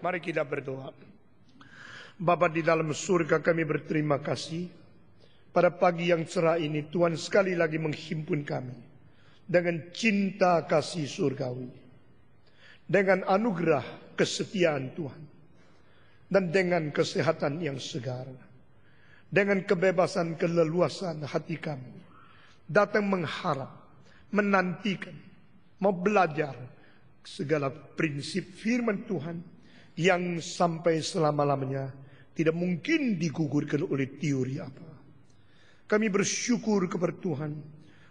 Mari kita berdoa. Bapa di dalam surga kami berterima kasih. Pada pagi yang cerah ini Tuhan sekali lagi menghimpun kami. Dengan cinta kasih surgawi. Dengan anugerah kesetiaan Tuhan. Dan dengan kesehatan yang segar. Dengan kebebasan keleluasan hati kami. Datang mengharap. Menantikan. Mau belajar segala prinsip firman Tuhan yang sampai selama-lamanya tidak mungkin digugurkan oleh teori apa. Kami bersyukur kepada Tuhan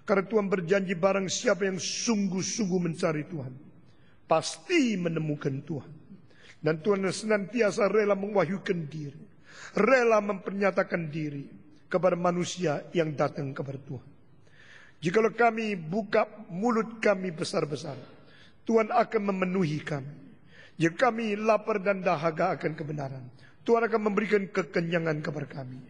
karena Tuhan berjanji barang siapa yang sungguh-sungguh mencari Tuhan pasti menemukan Tuhan. Dan Tuhan senantiasa rela mengwahyukan diri, rela mempernyatakan diri kepada manusia yang datang kepada Tuhan. Jikalau kami buka mulut kami besar-besar, Tuhan akan memenuhi kami. Ya kami lapar dan dahaga akan kebenaran, Tuhan akan memberikan kekenyangan kepada kami.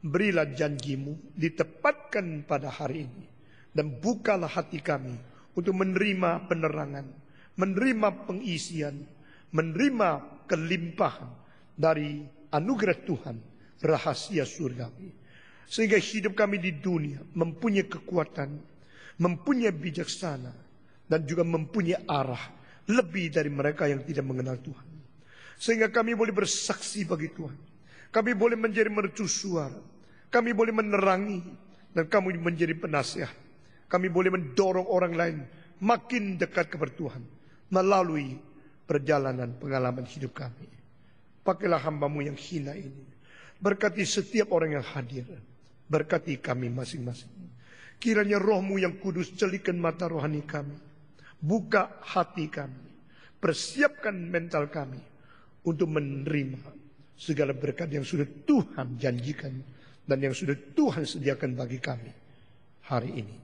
Berilah janjimu ditepatkan pada hari ini. Dan bukalah hati kami untuk menerima penerangan, menerima pengisian, menerima kelimpahan dari anugerah Tuhan, rahasia surgawi. Sehingga hidup kami di dunia mempunyai kekuatan, mempunyai bijaksana, dan juga mempunyai arah lebih dari mereka yang tidak mengenal Tuhan. Sehingga kami boleh bersaksi bagi Tuhan. Kami boleh menjadi mercusuar, Kami boleh menerangi. Dan kami menjadi penasihat. Kami boleh mendorong orang lain makin dekat kepada Tuhan. Melalui perjalanan pengalaman hidup kami. Pakailah hambamu yang hina ini. Berkati setiap orang yang hadir. Berkati kami masing-masing. Kiranya rohmu yang kudus celikan mata rohani kami Buka hati kami. Persiapkan mental kami untuk menerima segala berkat yang sudah Tuhan janjikan dan yang sudah Tuhan sediakan bagi kami hari ini.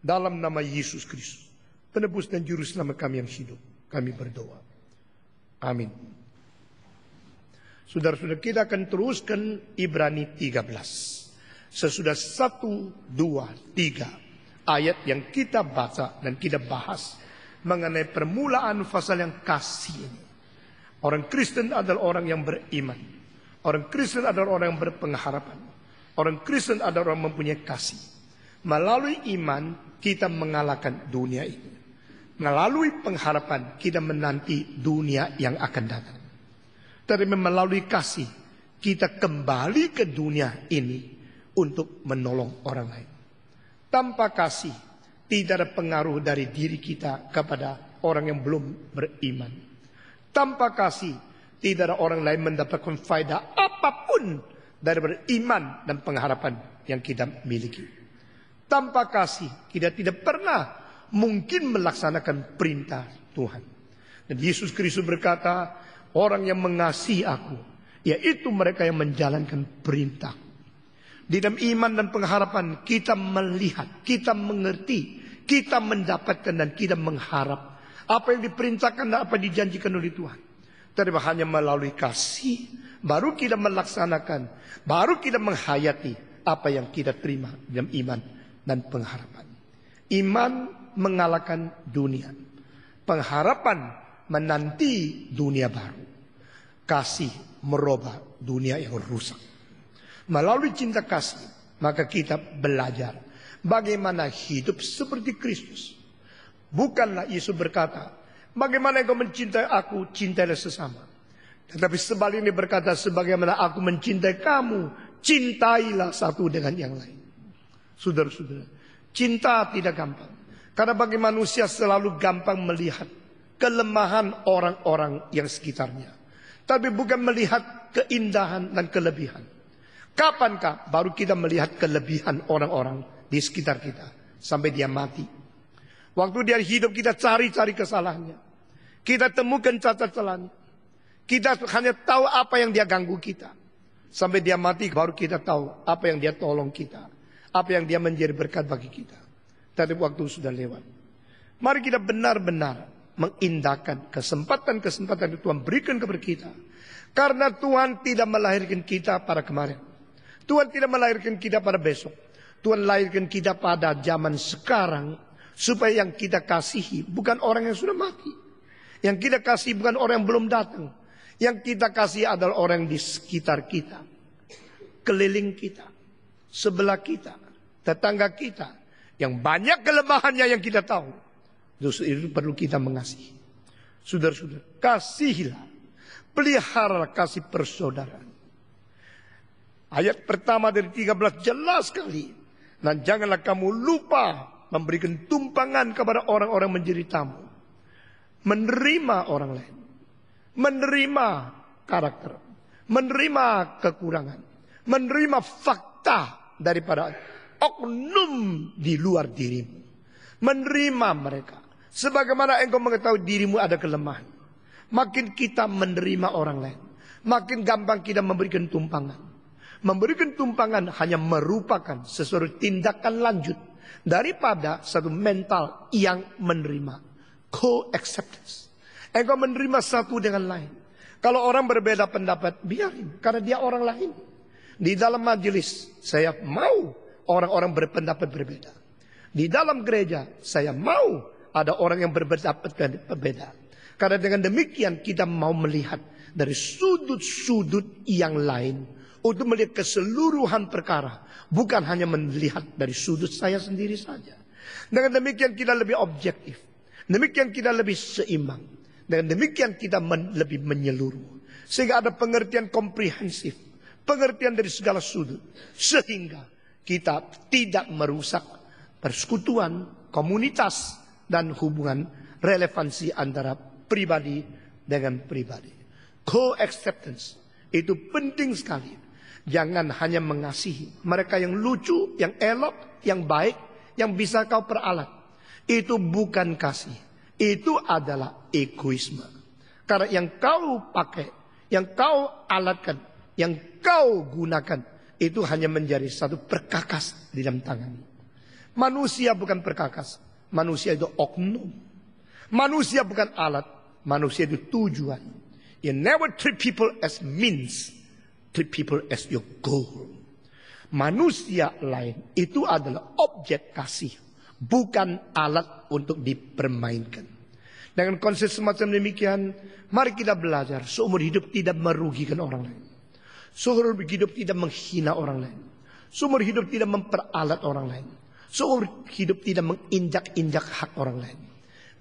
Dalam nama Yesus Kristus, penebus dan juru selamat kami yang hidup, kami berdoa. Amin. Saudara-saudara, kita akan teruskan Ibrani 13. Sesudah 1, 2, 3 ayat yang kita baca dan kita bahas mengenai permulaan pasal yang kasih ini. Orang Kristen adalah orang yang beriman. Orang Kristen adalah orang yang berpengharapan. Orang Kristen adalah orang mempunyai kasih. Melalui iman kita mengalahkan dunia ini. Melalui pengharapan kita menanti dunia yang akan datang. Tapi melalui kasih kita kembali ke dunia ini untuk menolong orang lain. Tanpa kasih tidak ada pengaruh dari diri kita kepada orang yang belum beriman. Tanpa kasih, tidak ada orang lain mendapatkan faedah apapun dari beriman dan pengharapan yang kita miliki. Tanpa kasih, kita tidak pernah mungkin melaksanakan perintah Tuhan. Dan Yesus Kristus berkata, orang yang mengasihi aku, yaitu mereka yang menjalankan perintah. Di dalam iman dan pengharapan kita melihat, kita mengerti kita mendapatkan dan kita mengharap apa yang diperintahkan dan apa yang dijanjikan oleh Tuhan. Tapi hanya melalui kasih baru kita melaksanakan, baru kita menghayati apa yang kita terima dalam iman dan pengharapan. Iman mengalahkan dunia. Pengharapan menanti dunia baru. Kasih merubah dunia yang rusak. Melalui cinta kasih, maka kita belajar Bagaimana hidup seperti Kristus. Bukanlah Yesus berkata, bagaimana engkau mencintai aku, cintailah sesama. Tetapi sebaliknya berkata, sebagaimana aku mencintai kamu, cintailah satu dengan yang lain. Saudara-saudara, cinta tidak gampang. Karena bagi manusia selalu gampang melihat kelemahan orang-orang yang sekitarnya. Tapi bukan melihat keindahan dan kelebihan. Kapankah baru kita melihat kelebihan orang-orang di sekitar kita sampai dia mati. Waktu dia hidup kita cari-cari kesalahannya. Kita temukan cacat celahnya. Kita hanya tahu apa yang dia ganggu kita. Sampai dia mati baru kita tahu apa yang dia tolong kita. Apa yang dia menjadi berkat bagi kita. Tapi waktu sudah lewat. Mari kita benar-benar mengindahkan kesempatan-kesempatan yang Tuhan berikan kepada kita. Karena Tuhan tidak melahirkan kita pada kemarin. Tuhan tidak melahirkan kita pada besok. Tuhan lahirkan kita pada zaman sekarang supaya yang kita kasihi bukan orang yang sudah mati. Yang kita kasihi bukan orang yang belum datang. Yang kita kasihi adalah orang di sekitar kita. Keliling kita. Sebelah kita. Tetangga kita. Yang banyak kelemahannya yang kita tahu. Justru itu perlu kita mengasihi. Saudara-saudara, kasihilah. Pelihara kasih persaudaraan. Ayat pertama dari 13 jelas sekali. Dan janganlah kamu lupa memberikan tumpangan kepada orang-orang menjadi tamu. Menerima orang lain. Menerima karakter. Menerima kekurangan. Menerima fakta daripada oknum di luar dirimu. Menerima mereka. Sebagaimana engkau mengetahui dirimu ada kelemahan. Makin kita menerima orang lain. Makin gampang kita memberikan tumpangan. Memberikan tumpangan hanya merupakan sesuatu tindakan lanjut daripada satu mental yang menerima. Co-acceptance. Engkau menerima satu dengan lain. Kalau orang berbeda pendapat, biarin. Karena dia orang lain. Di dalam majelis, saya mau orang-orang berpendapat berbeda. Di dalam gereja, saya mau ada orang yang berpendapat berbeda. Karena dengan demikian kita mau melihat dari sudut-sudut yang lain untuk melihat keseluruhan perkara, bukan hanya melihat dari sudut saya sendiri saja. Dengan demikian kita lebih objektif. Demikian kita lebih seimbang. Dengan demikian kita men lebih menyeluruh. Sehingga ada pengertian komprehensif. Pengertian dari segala sudut. Sehingga kita tidak merusak persekutuan, komunitas, dan hubungan relevansi antara pribadi dengan pribadi. Co-acceptance itu penting sekali. Jangan hanya mengasihi mereka yang lucu, yang elok, yang baik, yang bisa kau peralat. Itu bukan kasih. Itu adalah egoisme. Karena yang kau pakai, yang kau alatkan, yang kau gunakan, itu hanya menjadi satu perkakas di dalam tangan. Manusia bukan perkakas. Manusia itu oknum. Manusia bukan alat. Manusia itu tujuan. You never treat people as means treat people as your goal. Manusia lain itu adalah objek kasih, bukan alat untuk dipermainkan. Dengan konsep semacam demikian, mari kita belajar seumur hidup tidak merugikan orang lain. Seumur hidup tidak menghina orang lain. Seumur hidup tidak memperalat orang lain. Seumur hidup tidak menginjak-injak hak orang lain.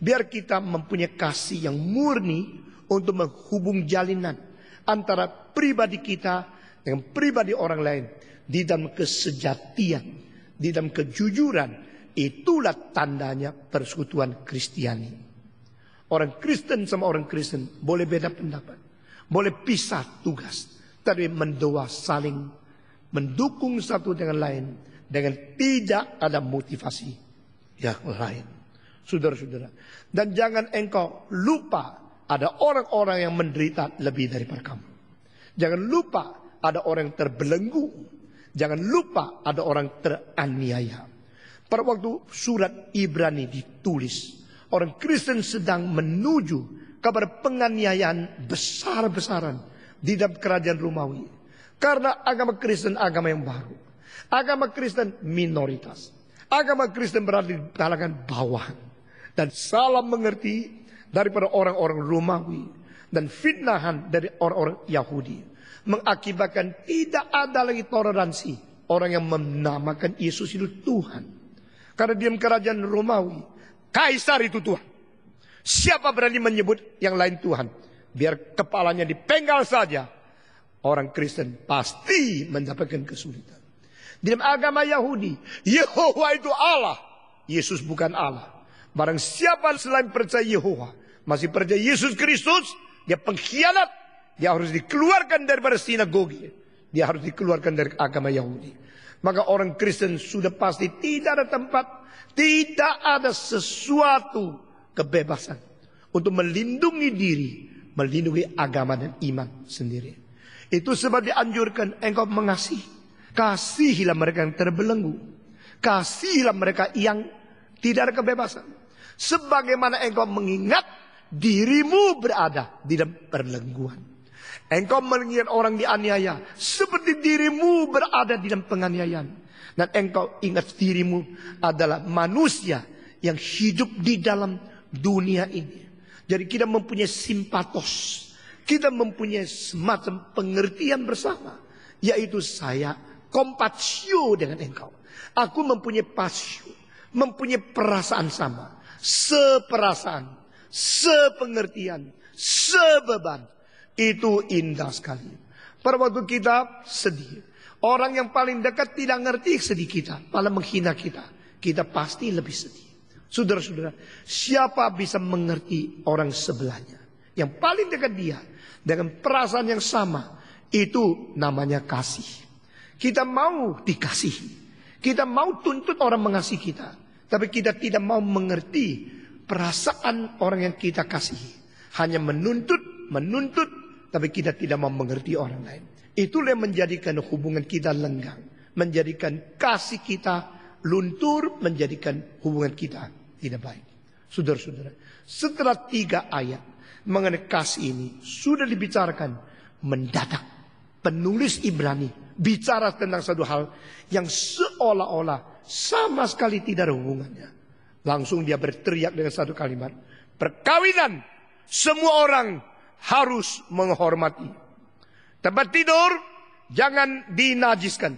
Biar kita mempunyai kasih yang murni untuk menghubung jalinan antara pribadi kita dengan pribadi orang lain di dalam kesejatian, di dalam kejujuran. Itulah tandanya persekutuan Kristiani. Orang Kristen sama orang Kristen boleh beda pendapat, boleh pisah tugas, tapi mendoa saling mendukung satu dengan lain dengan tidak ada motivasi yang lain. Saudara-saudara, dan jangan engkau lupa ada orang-orang yang menderita lebih daripada kamu. Jangan lupa ada orang yang terbelenggu. Jangan lupa ada orang teraniaya. Pada waktu surat Ibrani ditulis, orang Kristen sedang menuju kepada penganiayaan besar-besaran di dalam kerajaan Romawi. Karena agama Kristen agama yang baru. Agama Kristen minoritas. Agama Kristen berada di kalangan bawah Dan salah mengerti daripada orang-orang Romawi dan fitnahan dari orang-orang Yahudi mengakibatkan tidak ada lagi toleransi orang yang menamakan Yesus itu Tuhan karena di kerajaan Romawi kaisar itu Tuhan siapa berani menyebut yang lain Tuhan biar kepalanya dipenggal saja orang Kristen pasti mendapatkan kesulitan di dalam agama Yahudi Yehova itu Allah Yesus bukan Allah barang siapa selain percaya Yehova masih percaya Yesus Kristus, dia pengkhianat, dia harus dikeluarkan dari daripada sinagogi. Dia harus dikeluarkan dari agama Yahudi. Maka orang Kristen sudah pasti tidak ada tempat, tidak ada sesuatu kebebasan untuk melindungi diri, melindungi agama dan iman sendiri. Itu sebab dianjurkan engkau mengasihi. Kasihilah mereka yang terbelenggu. Kasihilah mereka yang tidak ada kebebasan. Sebagaimana engkau mengingat dirimu berada di dalam perlengguan. Engkau melihat orang dianiaya seperti dirimu berada di dalam penganiayaan. Dan engkau ingat dirimu adalah manusia yang hidup di dalam dunia ini. Jadi kita mempunyai simpatos. Kita mempunyai semacam pengertian bersama. Yaitu saya kompatsio dengan engkau. Aku mempunyai pasio. Mempunyai perasaan sama. Seperasaan sepengertian, sebeban. Itu indah sekali. Pada waktu kita sedih. Orang yang paling dekat tidak ngerti sedih kita. Malah menghina kita. Kita pasti lebih sedih. Saudara-saudara, siapa bisa mengerti orang sebelahnya? Yang paling dekat dia. Dengan perasaan yang sama. Itu namanya kasih. Kita mau dikasihi. Kita mau tuntut orang mengasihi kita. Tapi kita tidak mau mengerti perasaan orang yang kita kasihi. Hanya menuntut, menuntut, tapi kita tidak mau mengerti orang lain. Itulah yang menjadikan hubungan kita lenggang. Menjadikan kasih kita luntur, menjadikan hubungan kita tidak baik. Saudara-saudara, setelah tiga ayat mengenai kasih ini sudah dibicarakan mendadak. Penulis Ibrani bicara tentang satu hal yang seolah-olah sama sekali tidak ada hubungannya. Langsung dia berteriak dengan satu kalimat. Perkawinan semua orang harus menghormati. Tempat tidur jangan dinajiskan.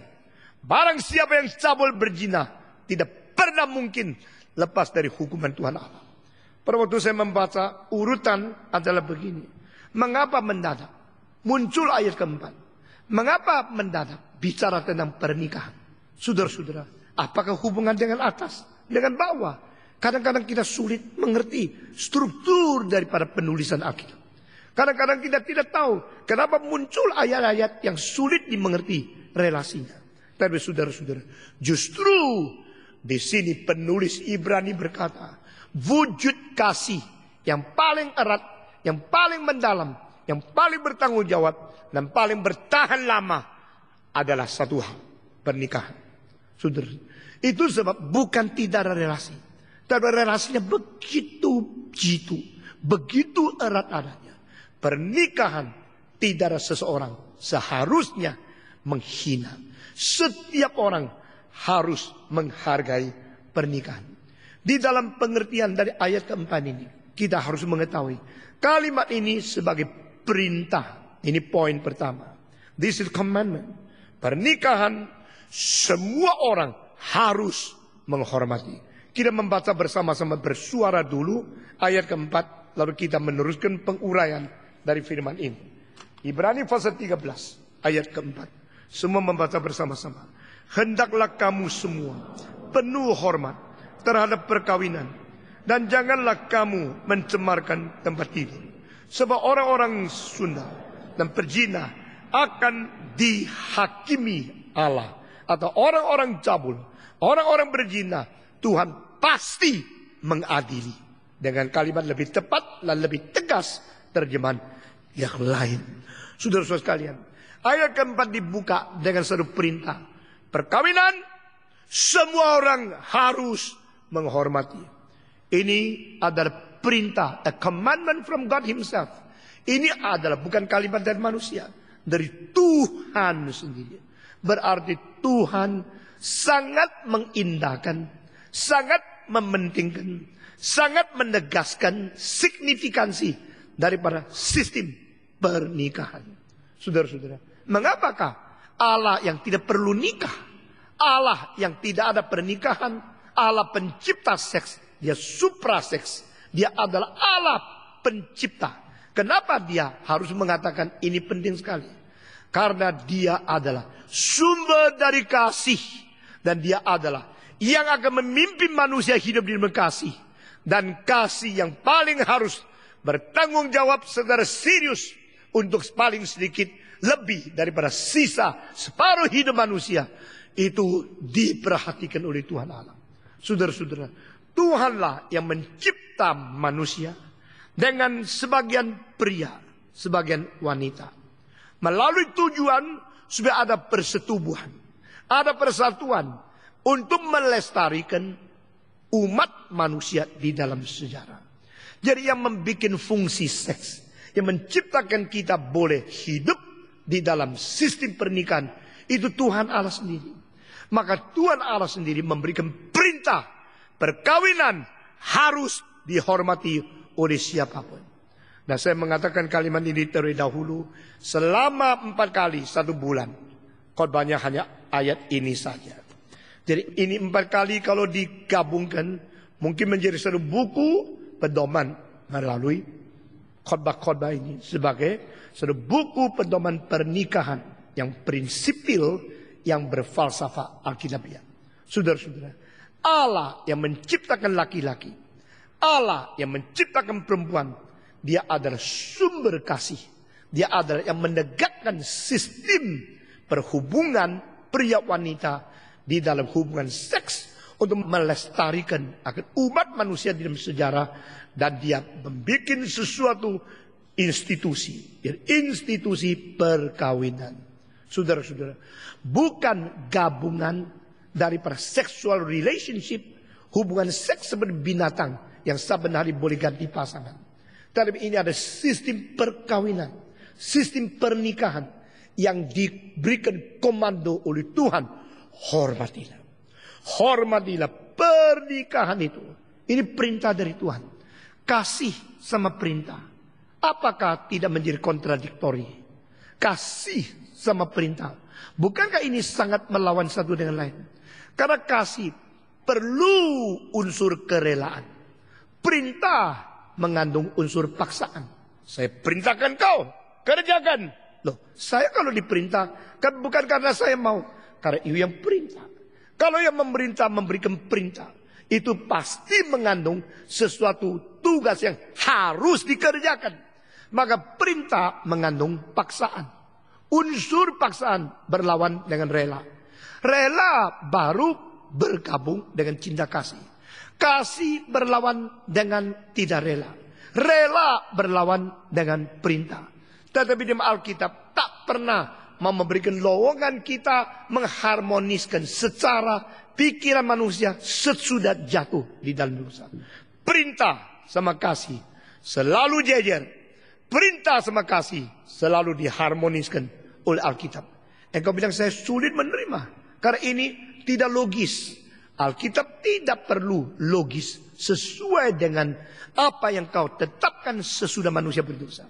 Barang siapa yang cabul berzina tidak pernah mungkin lepas dari hukuman Tuhan Allah. Pada waktu saya membaca urutan adalah begini. Mengapa mendadak? Muncul ayat keempat. Mengapa mendadak bicara tentang pernikahan? saudara sudara apakah hubungan dengan atas, dengan bawah? Kadang-kadang kita sulit mengerti struktur daripada penulisan Alkitab. Kadang-kadang kita tidak tahu kenapa muncul ayat-ayat yang sulit dimengerti relasinya. Tapi saudara-saudara, justru di sini penulis Ibrani berkata, wujud kasih yang paling erat, yang paling mendalam, yang paling bertanggung jawab, dan paling bertahan lama adalah satu hal, pernikahan. Saudara, itu sebab bukan tidak ada relasi. Dan relasinya begitu jitu, begitu erat adanya. Pernikahan tidak ada seseorang seharusnya menghina. Setiap orang harus menghargai pernikahan. Di dalam pengertian dari ayat keempat ini, kita harus mengetahui kalimat ini sebagai perintah. Ini poin pertama. This is commandment. Pernikahan semua orang harus menghormati. Kita membaca bersama-sama bersuara dulu ayat keempat lalu kita meneruskan penguraian dari firman ini. Ibrani pasal 13 ayat keempat. Semua membaca bersama-sama. Hendaklah kamu semua penuh hormat terhadap perkawinan dan janganlah kamu mencemarkan tempat ini. Sebab orang-orang Sunda dan perjina akan dihakimi Allah atau orang-orang cabul, orang-orang berjina Tuhan pasti mengadili. Dengan kalimat lebih tepat dan lebih tegas terjemahan yang lain. Saudara-saudara sekalian, ayat keempat dibuka dengan satu perintah. Perkawinan, semua orang harus menghormati. Ini adalah perintah, a commandment from God himself. Ini adalah bukan kalimat dari manusia, dari Tuhan sendiri. Berarti Tuhan sangat mengindahkan sangat mementingkan, sangat menegaskan signifikansi daripada sistem pernikahan. Saudara-saudara, mengapakah Allah yang tidak perlu nikah, Allah yang tidak ada pernikahan, Allah pencipta seks, dia supra seks, dia adalah Allah pencipta. Kenapa dia harus mengatakan ini penting sekali? Karena dia adalah sumber dari kasih dan dia adalah yang akan memimpin manusia hidup di kasih. Dan kasih yang paling harus bertanggung jawab secara serius untuk paling sedikit lebih daripada sisa separuh hidup manusia itu diperhatikan oleh Tuhan Allah. Saudara-saudara, Tuhanlah yang mencipta manusia dengan sebagian pria, sebagian wanita. Melalui tujuan supaya ada persetubuhan, ada persatuan, untuk melestarikan umat manusia di dalam sejarah. Jadi yang membuat fungsi seks, yang menciptakan kita boleh hidup di dalam sistem pernikahan, itu Tuhan Allah sendiri. Maka Tuhan Allah sendiri memberikan perintah perkawinan harus dihormati oleh siapapun. Nah, saya mengatakan kalimat ini terlebih dahulu selama empat kali satu bulan. Khotbahnya hanya ayat ini saja. Jadi ini empat kali kalau digabungkan mungkin menjadi satu buku pedoman melalui khotbah-khotbah ini sebagai satu buku pedoman pernikahan yang prinsipil yang berfalsafah alkitabiah. Saudara-saudara, Allah yang menciptakan laki-laki, Allah yang menciptakan perempuan, dia adalah sumber kasih. Dia adalah yang menegakkan sistem perhubungan pria wanita di dalam hubungan seks untuk melestarikan agar umat manusia di dalam sejarah dan dia membuat sesuatu institusi, institusi perkawinan. Saudara-saudara, bukan gabungan dari seksual relationship, hubungan seks seperti binatang yang hari boleh ganti pasangan. Tapi ini ada sistem perkawinan, sistem pernikahan yang diberikan komando oleh Tuhan hormatilah. Hormatilah pernikahan itu. Ini perintah dari Tuhan. Kasih sama perintah. Apakah tidak menjadi kontradiktori? Kasih sama perintah. Bukankah ini sangat melawan satu dengan lain? Karena kasih perlu unsur kerelaan. Perintah mengandung unsur paksaan. Saya perintahkan kau, kerjakan. Loh, saya kalau diperintah, kan bukan karena saya mau. Karena itu yang perintah. Kalau yang memerintah memberikan perintah. Itu pasti mengandung sesuatu tugas yang harus dikerjakan. Maka perintah mengandung paksaan. Unsur paksaan berlawan dengan rela. Rela baru bergabung dengan cinta kasih. Kasih berlawan dengan tidak rela. Rela berlawan dengan perintah. Tetapi di Alkitab tak pernah mau memberikan lowongan kita mengharmoniskan secara pikiran manusia sesudah jatuh di dalam dosa. Perintah sama kasih selalu jajar. Perintah sama kasih selalu diharmoniskan oleh Alkitab. Engkau bilang saya sulit menerima karena ini tidak logis. Alkitab tidak perlu logis sesuai dengan apa yang kau tetapkan sesudah manusia berdosa.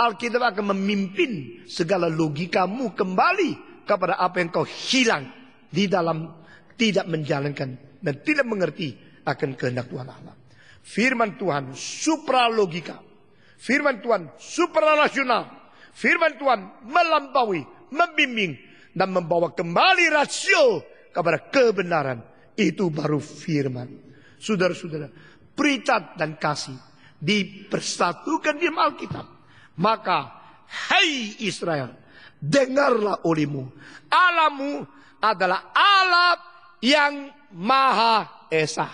Alkitab akan memimpin segala logikamu kembali kepada apa yang kau hilang di dalam tidak menjalankan dan tidak mengerti akan kehendak Tuhan Allah. Firman Tuhan supralogika, Firman Tuhan supranasional. Firman Tuhan melampaui, membimbing dan membawa kembali rasio kepada kebenaran. Itu baru firman. Saudara-saudara, berita dan kasih dipersatukan di Alkitab maka, hei Israel, dengarlah olehmu. Alamu adalah alat yang maha esa.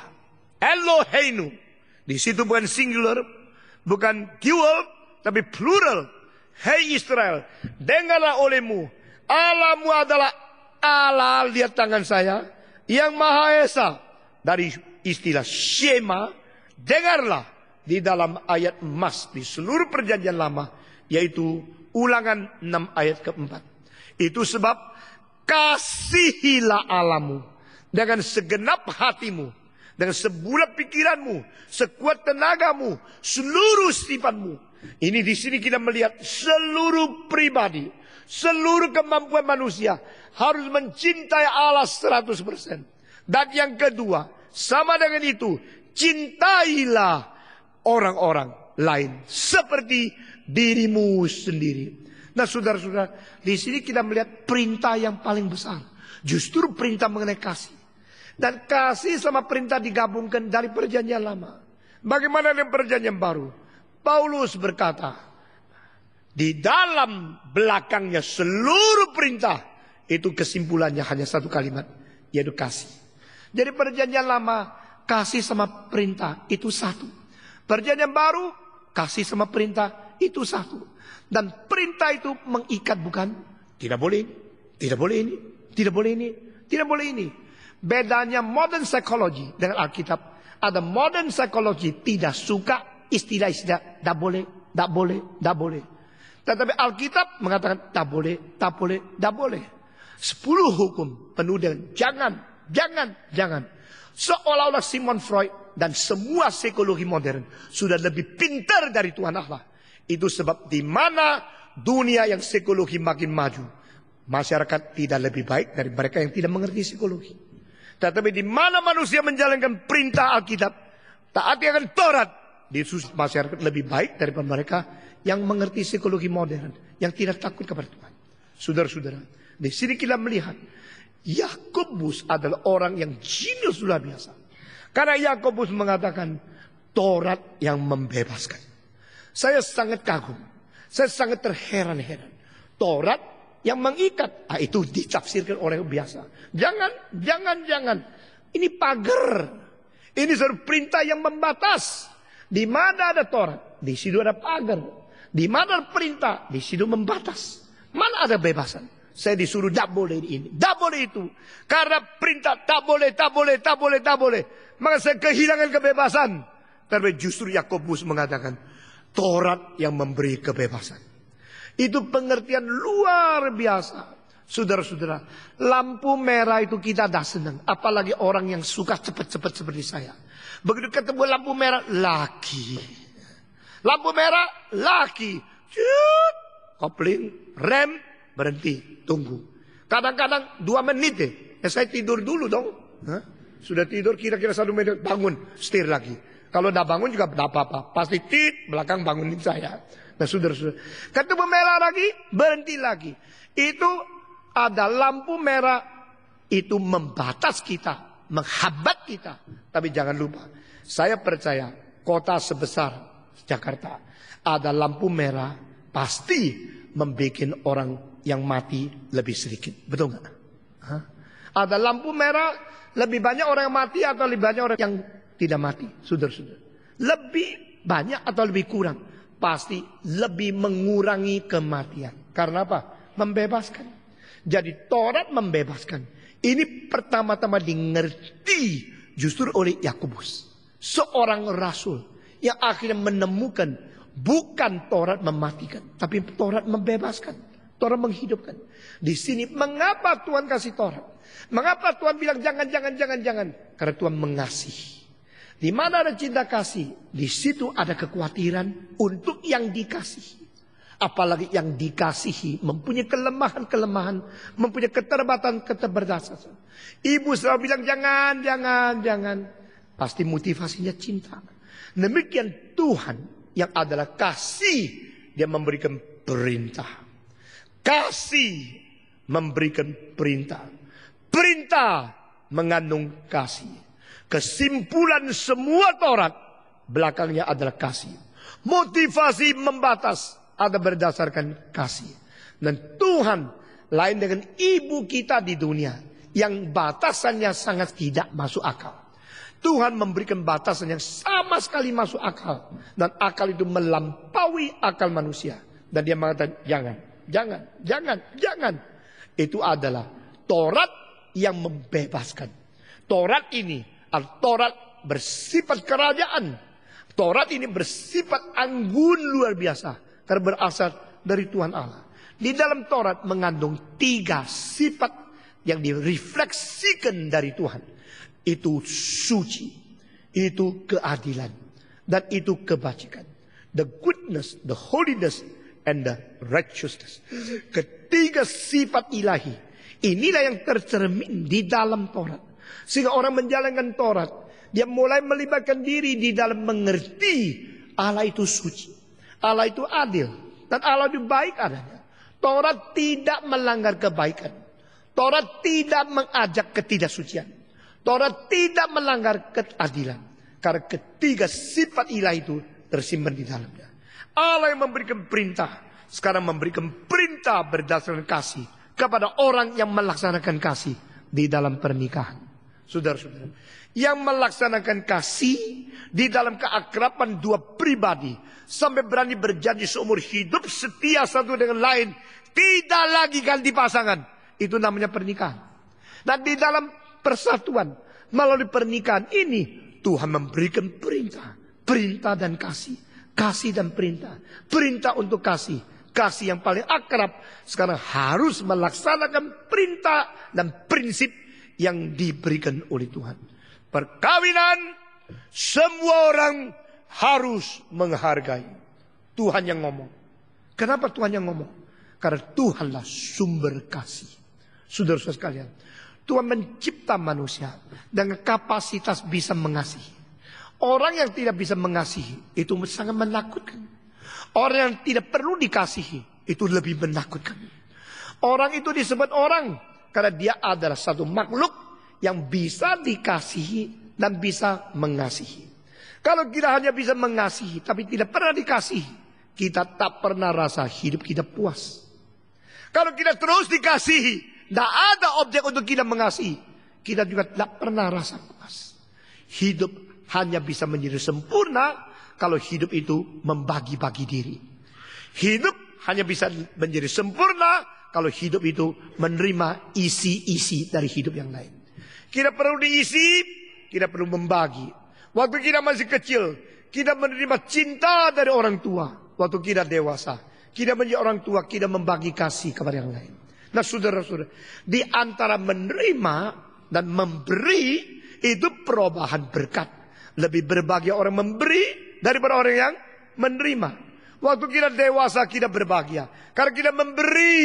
Eloheinu. Di situ bukan singular, bukan dual, tapi plural. Hei Israel, dengarlah olehmu. Alamu adalah Allah, lihat tangan saya, yang maha esa. Dari istilah Shema, dengarlah di dalam ayat emas di seluruh perjanjian lama yaitu ulangan 6 ayat keempat. Itu sebab kasihilah alamu dengan segenap hatimu, dengan sebulat pikiranmu, sekuat tenagamu, seluruh sifatmu. Ini di sini kita melihat seluruh pribadi, seluruh kemampuan manusia harus mencintai Allah 100%. Dan yang kedua, sama dengan itu, cintailah orang-orang lain seperti dirimu sendiri. Nah, saudara-saudara, di sini kita melihat perintah yang paling besar, justru perintah mengenai kasih. Dan kasih sama perintah digabungkan dari perjanjian lama. Bagaimana dengan perjanjian baru? Paulus berkata, di dalam belakangnya seluruh perintah itu kesimpulannya hanya satu kalimat, yaitu kasih. Jadi perjanjian lama kasih sama perintah itu satu. Perjanjian baru kasih sama perintah itu satu. Dan perintah itu mengikat bukan tidak boleh tidak boleh ini, tidak boleh ini, tidak boleh ini. Bedanya modern psychology dengan Alkitab. Ada modern psychology tidak suka istilah-istilah tidak boleh, tidak boleh, tidak boleh. Tetapi Alkitab mengatakan tak boleh, tak boleh, tak boleh. Sepuluh hukum penuh dengan jangan, Jangan, jangan. Seolah-olah Simon Freud dan semua psikologi modern sudah lebih pintar dari Tuhan Allah. Itu sebab di mana dunia yang psikologi makin maju, masyarakat tidak lebih baik dari mereka yang tidak mengerti psikologi. Tetapi di mana manusia menjalankan perintah Alkitab, taat akan Taurat, di masyarakat lebih baik daripada mereka yang mengerti psikologi modern, yang tidak takut kepada Tuhan. Saudara-saudara, di sini kita melihat Yakobus adalah orang yang jenius luar biasa. Karena Yakobus mengatakan Taurat yang membebaskan. Saya sangat kagum. Saya sangat terheran-heran. Taurat yang mengikat. Ah, itu ditafsirkan oleh biasa. Jangan, jangan, jangan. Ini pagar. Ini seru perintah yang membatas. Di mana ada Taurat? Di situ ada pagar. Di mana ada perintah? Di situ membatas. Mana ada bebasan? Saya disuruh tak boleh ini, tak boleh itu. Karena perintah tak boleh, tak boleh, tak boleh, tak boleh. Maka saya kehilangan kebebasan. Tapi justru Yakobus mengatakan Torat yang memberi kebebasan. Itu pengertian luar biasa. Saudara-saudara, lampu merah itu kita dah senang. Apalagi orang yang suka cepat-cepat seperti saya. Begitu ketemu lampu merah, laki. Lampu merah, laki. Cut, kopling, rem, berhenti, tunggu. Kadang-kadang dua menit deh. Ya saya tidur dulu dong. Hah? Sudah tidur kira-kira satu menit bangun, setir lagi. Kalau tidak bangun juga tidak apa-apa. Pasti tit belakang bangunin saya. Nah sudah-sudah. Ketemu merah lagi, berhenti lagi. Itu ada lampu merah. Itu membatas kita. Menghambat kita. Tapi jangan lupa. Saya percaya kota sebesar Jakarta. Ada lampu merah. Pasti membuat orang yang mati lebih sedikit. Betul nggak? Ada lampu merah, lebih banyak orang yang mati atau lebih banyak orang yang tidak mati, Sudah-sudah. Lebih banyak atau lebih kurang, pasti lebih mengurangi kematian. Karena apa? Membebaskan. Jadi Taurat membebaskan. Ini pertama-tama dimengerti justru oleh Yakobus, seorang rasul yang akhirnya menemukan bukan Taurat mematikan, tapi Taurat membebaskan. Torah menghidupkan. Di sini mengapa Tuhan kasih Torah? Mengapa Tuhan bilang jangan, jangan, jangan, jangan? Karena Tuhan mengasihi. Di mana ada cinta kasih, di situ ada kekhawatiran untuk yang dikasihi. Apalagi yang dikasihi mempunyai kelemahan-kelemahan, mempunyai keterbatasan keterbatasan. Ibu selalu bilang jangan, jangan, jangan. Pasti motivasinya cinta. Demikian Tuhan yang adalah kasih, dia memberikan perintah. Kasih memberikan perintah. Perintah mengandung kasih. Kesimpulan semua Taurat belakangnya adalah kasih. Motivasi membatas ada berdasarkan kasih. Dan Tuhan lain dengan ibu kita di dunia yang batasannya sangat tidak masuk akal. Tuhan memberikan batasan yang sama sekali masuk akal dan akal itu melampaui akal manusia dan dia mengatakan jangan jangan, jangan, jangan. Itu adalah Taurat yang membebaskan. Taurat ini, Taurat bersifat kerajaan. Taurat ini bersifat anggun luar biasa. Karena berasal dari Tuhan Allah. Di dalam Taurat mengandung tiga sifat yang direfleksikan dari Tuhan. Itu suci, itu keadilan, dan itu kebajikan. The goodness, the holiness, and the righteousness. Ketiga sifat ilahi. Inilah yang tercermin di dalam Taurat. Sehingga orang menjalankan Taurat. Dia mulai melibatkan diri di dalam mengerti Allah itu suci. Allah itu adil. Dan Allah itu baik adanya. Taurat tidak melanggar kebaikan. Taurat tidak mengajak ketidaksucian. Taurat tidak melanggar keadilan. Karena ketiga sifat ilahi itu tersimpan di dalamnya. Allah yang memberikan perintah. Sekarang memberikan perintah berdasarkan kasih. Kepada orang yang melaksanakan kasih. Di dalam pernikahan. Saudara-saudara. Yang melaksanakan kasih. Di dalam keakrapan dua pribadi. Sampai berani berjanji seumur hidup setia satu dengan lain. Tidak lagi ganti pasangan. Itu namanya pernikahan. Dan di dalam persatuan. Melalui pernikahan ini. Tuhan memberikan perintah. Perintah dan kasih. Kasih dan perintah. Perintah untuk kasih. Kasih yang paling akrab. Sekarang harus melaksanakan perintah dan prinsip yang diberikan oleh Tuhan. Perkawinan semua orang harus menghargai. Tuhan yang ngomong. Kenapa Tuhan yang ngomong? Karena Tuhanlah sumber kasih. Saudara-saudara sekalian, Tuhan mencipta manusia dengan kapasitas bisa mengasihi. Orang yang tidak bisa mengasihi itu sangat menakutkan. Orang yang tidak perlu dikasihi itu lebih menakutkan. Orang itu disebut orang karena dia adalah satu makhluk yang bisa dikasihi dan bisa mengasihi. Kalau kita hanya bisa mengasihi tapi tidak pernah dikasihi, kita tak pernah rasa hidup kita puas. Kalau kita terus dikasihi, tidak ada objek untuk kita mengasihi, kita juga tidak pernah rasa puas. Hidup hanya bisa menjadi sempurna kalau hidup itu membagi-bagi diri. Hidup hanya bisa menjadi sempurna kalau hidup itu menerima isi-isi dari hidup yang lain. Kita perlu diisi, kita perlu membagi. Waktu kita masih kecil, kita menerima cinta dari orang tua. Waktu kita dewasa, kita menjadi orang tua, kita membagi kasih kepada yang lain. Nah saudara-saudara, di antara menerima dan memberi itu perubahan berkat. Lebih berbahagia orang memberi daripada orang yang menerima. Waktu kita dewasa kita berbahagia. Karena kita memberi.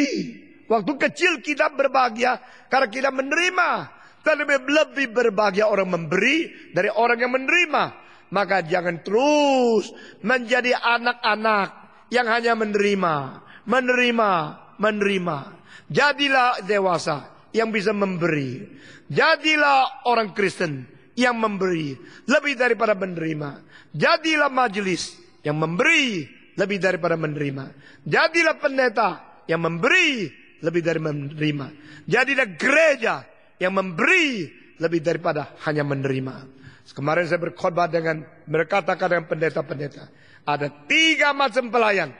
Waktu kecil kita berbahagia. Karena kita menerima. Dan lebih, lebih berbahagia orang memberi dari orang yang menerima. Maka jangan terus menjadi anak-anak yang hanya menerima. Menerima. Menerima. Jadilah dewasa yang bisa memberi. Jadilah orang Kristen yang memberi lebih daripada menerima. Jadilah majelis yang memberi lebih daripada menerima. Jadilah pendeta yang memberi lebih daripada menerima. Jadilah gereja yang memberi lebih daripada hanya menerima. Kemarin saya berkhotbah dengan berkatakan dengan pendeta-pendeta. Ada tiga macam pelayan.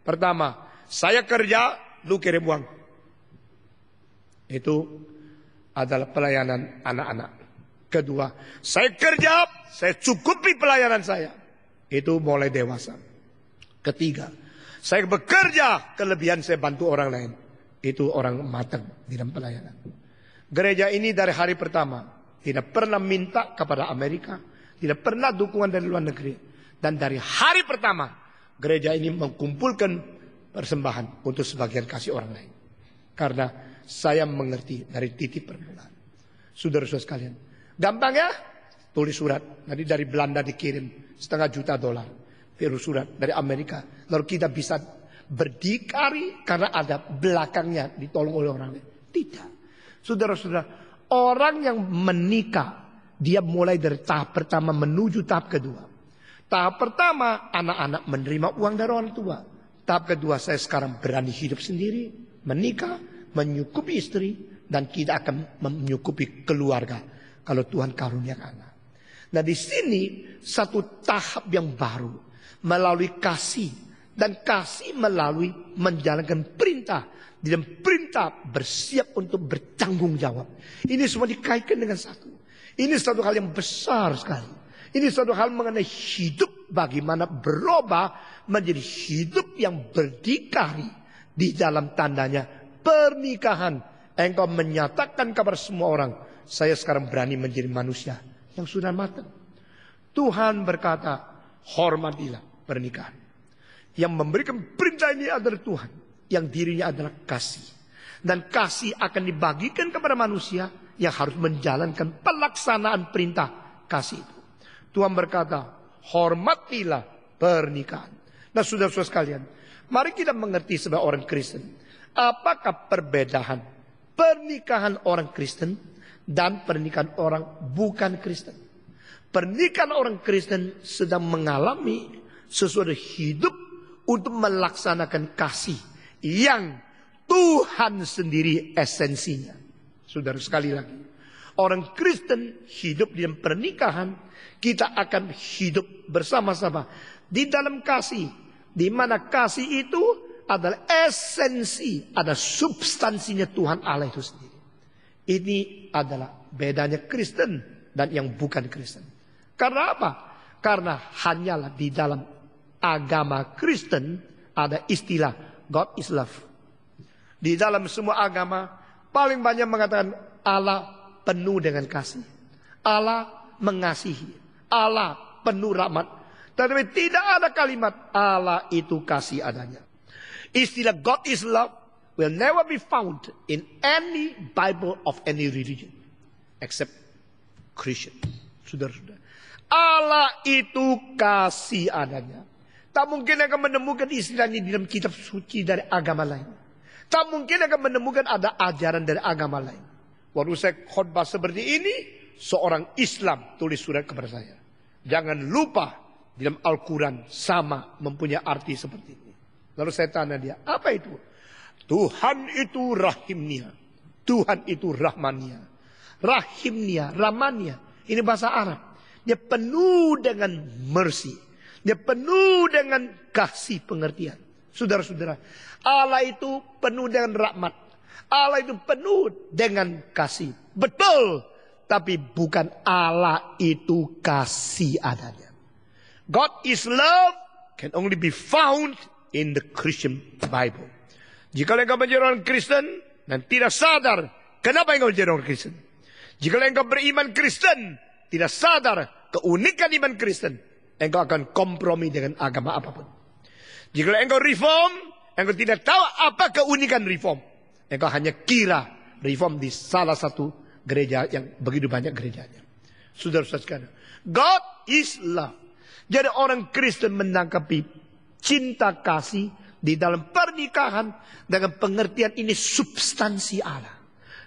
Pertama, saya kerja, lu kirim uang. Itu adalah pelayanan anak-anak. Kedua, saya kerja, saya cukupi pelayanan saya. Itu mulai dewasa. Ketiga, saya bekerja, kelebihan saya bantu orang lain. Itu orang matang di dalam pelayanan. Gereja ini dari hari pertama tidak pernah minta kepada Amerika, tidak pernah dukungan dari luar negeri. Dan dari hari pertama gereja ini mengkumpulkan persembahan untuk sebagian kasih orang lain. Karena saya mengerti dari titik permulaan. Sudah saudara sekalian, Gampang ya? Tulis surat. Nanti dari Belanda dikirim setengah juta dolar. Virus surat dari Amerika. Lalu kita bisa berdikari karena ada belakangnya ditolong oleh orang lain. Tidak. Saudara-saudara, orang yang menikah, dia mulai dari tahap pertama menuju tahap kedua. Tahap pertama, anak-anak menerima uang dari orang tua. Tahap kedua, saya sekarang berani hidup sendiri, menikah, menyukupi istri, dan kita akan menyukupi keluarga kalau Tuhan karuniakan. Nah di sini satu tahap yang baru melalui kasih dan kasih melalui menjalankan perintah di dalam perintah bersiap untuk bertanggung jawab. Ini semua dikaitkan dengan satu. Ini satu hal yang besar sekali. Ini satu hal mengenai hidup bagaimana berubah menjadi hidup yang berdikari di dalam tandanya pernikahan. Engkau menyatakan kepada semua orang saya sekarang berani menjadi manusia yang sudah matang. Tuhan berkata, hormatilah pernikahan. Yang memberikan perintah ini adalah Tuhan. Yang dirinya adalah kasih. Dan kasih akan dibagikan kepada manusia yang harus menjalankan pelaksanaan perintah kasih itu. Tuhan berkata, hormatilah pernikahan. Nah sudah saudara sekalian, mari kita mengerti sebagai orang Kristen. Apakah perbedaan pernikahan orang Kristen dan pernikahan orang bukan Kristen. Pernikahan orang Kristen sedang mengalami sesuatu hidup untuk melaksanakan kasih yang Tuhan sendiri esensinya. Saudara sekali lagi, orang Kristen hidup di dalam pernikahan, kita akan hidup bersama-sama di dalam kasih, di mana kasih itu adalah esensi, ada substansinya Tuhan Allah itu sendiri. Ini adalah bedanya Kristen dan yang bukan Kristen. Karena apa? Karena hanyalah di dalam agama Kristen ada istilah God is love. Di dalam semua agama paling banyak mengatakan Allah penuh dengan kasih. Allah mengasihi. Allah penuh rahmat. Tetapi tidak ada kalimat Allah itu kasih adanya. Istilah God is love will never be found in any Bible of any religion except Christian. Sudah, sudah. Allah itu kasih adanya. Tak mungkin akan menemukan istilahnya di dalam kitab suci dari agama lain. Tak mungkin akan menemukan ada ajaran dari agama lain. Waktu saya khutbah seperti ini, seorang Islam tulis surat kepada saya. Jangan lupa di dalam Al-Quran sama mempunyai arti seperti ini. Lalu saya tanya dia, apa itu? Tuhan itu rahimnya. Tuhan itu rahmannya. Rahimnya, rahmannya. Ini bahasa Arab. Dia penuh dengan mercy. Dia penuh dengan kasih pengertian. Saudara-saudara, Allah itu penuh dengan rahmat. Allah itu penuh dengan kasih. Betul. Tapi bukan Allah itu kasih adanya. God is love can only be found in the Christian Bible. Jika engkau menjadi orang Kristen dan tidak sadar kenapa engkau menjadi orang Kristen. Jika engkau beriman Kristen, tidak sadar keunikan iman Kristen, engkau akan kompromi dengan agama apapun. Jika engkau reform, engkau tidak tahu apa keunikan reform. Engkau hanya kira reform di salah satu gereja yang begitu banyak gerejanya. Saudara-saudara sekarang. God is love. Jadi orang Kristen menangkapi cinta kasih di dalam pernikahan dengan pengertian ini substansi Allah.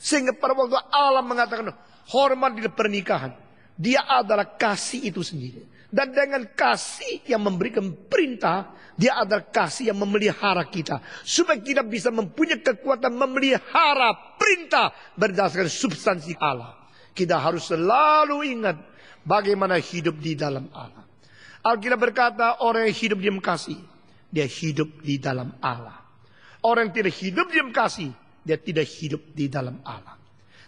Sehingga pada waktu Allah mengatakan hormat di pernikahan, dia adalah kasih itu sendiri. Dan dengan kasih yang memberikan perintah, dia adalah kasih yang memelihara kita. Supaya kita bisa mempunyai kekuatan memelihara perintah berdasarkan substansi Allah. Kita harus selalu ingat bagaimana hidup di dalam Allah. Alkitab berkata orang yang hidup di kasih dia hidup di dalam Allah. Orang yang tidak hidup di dalam kasih, dia tidak hidup di dalam Allah.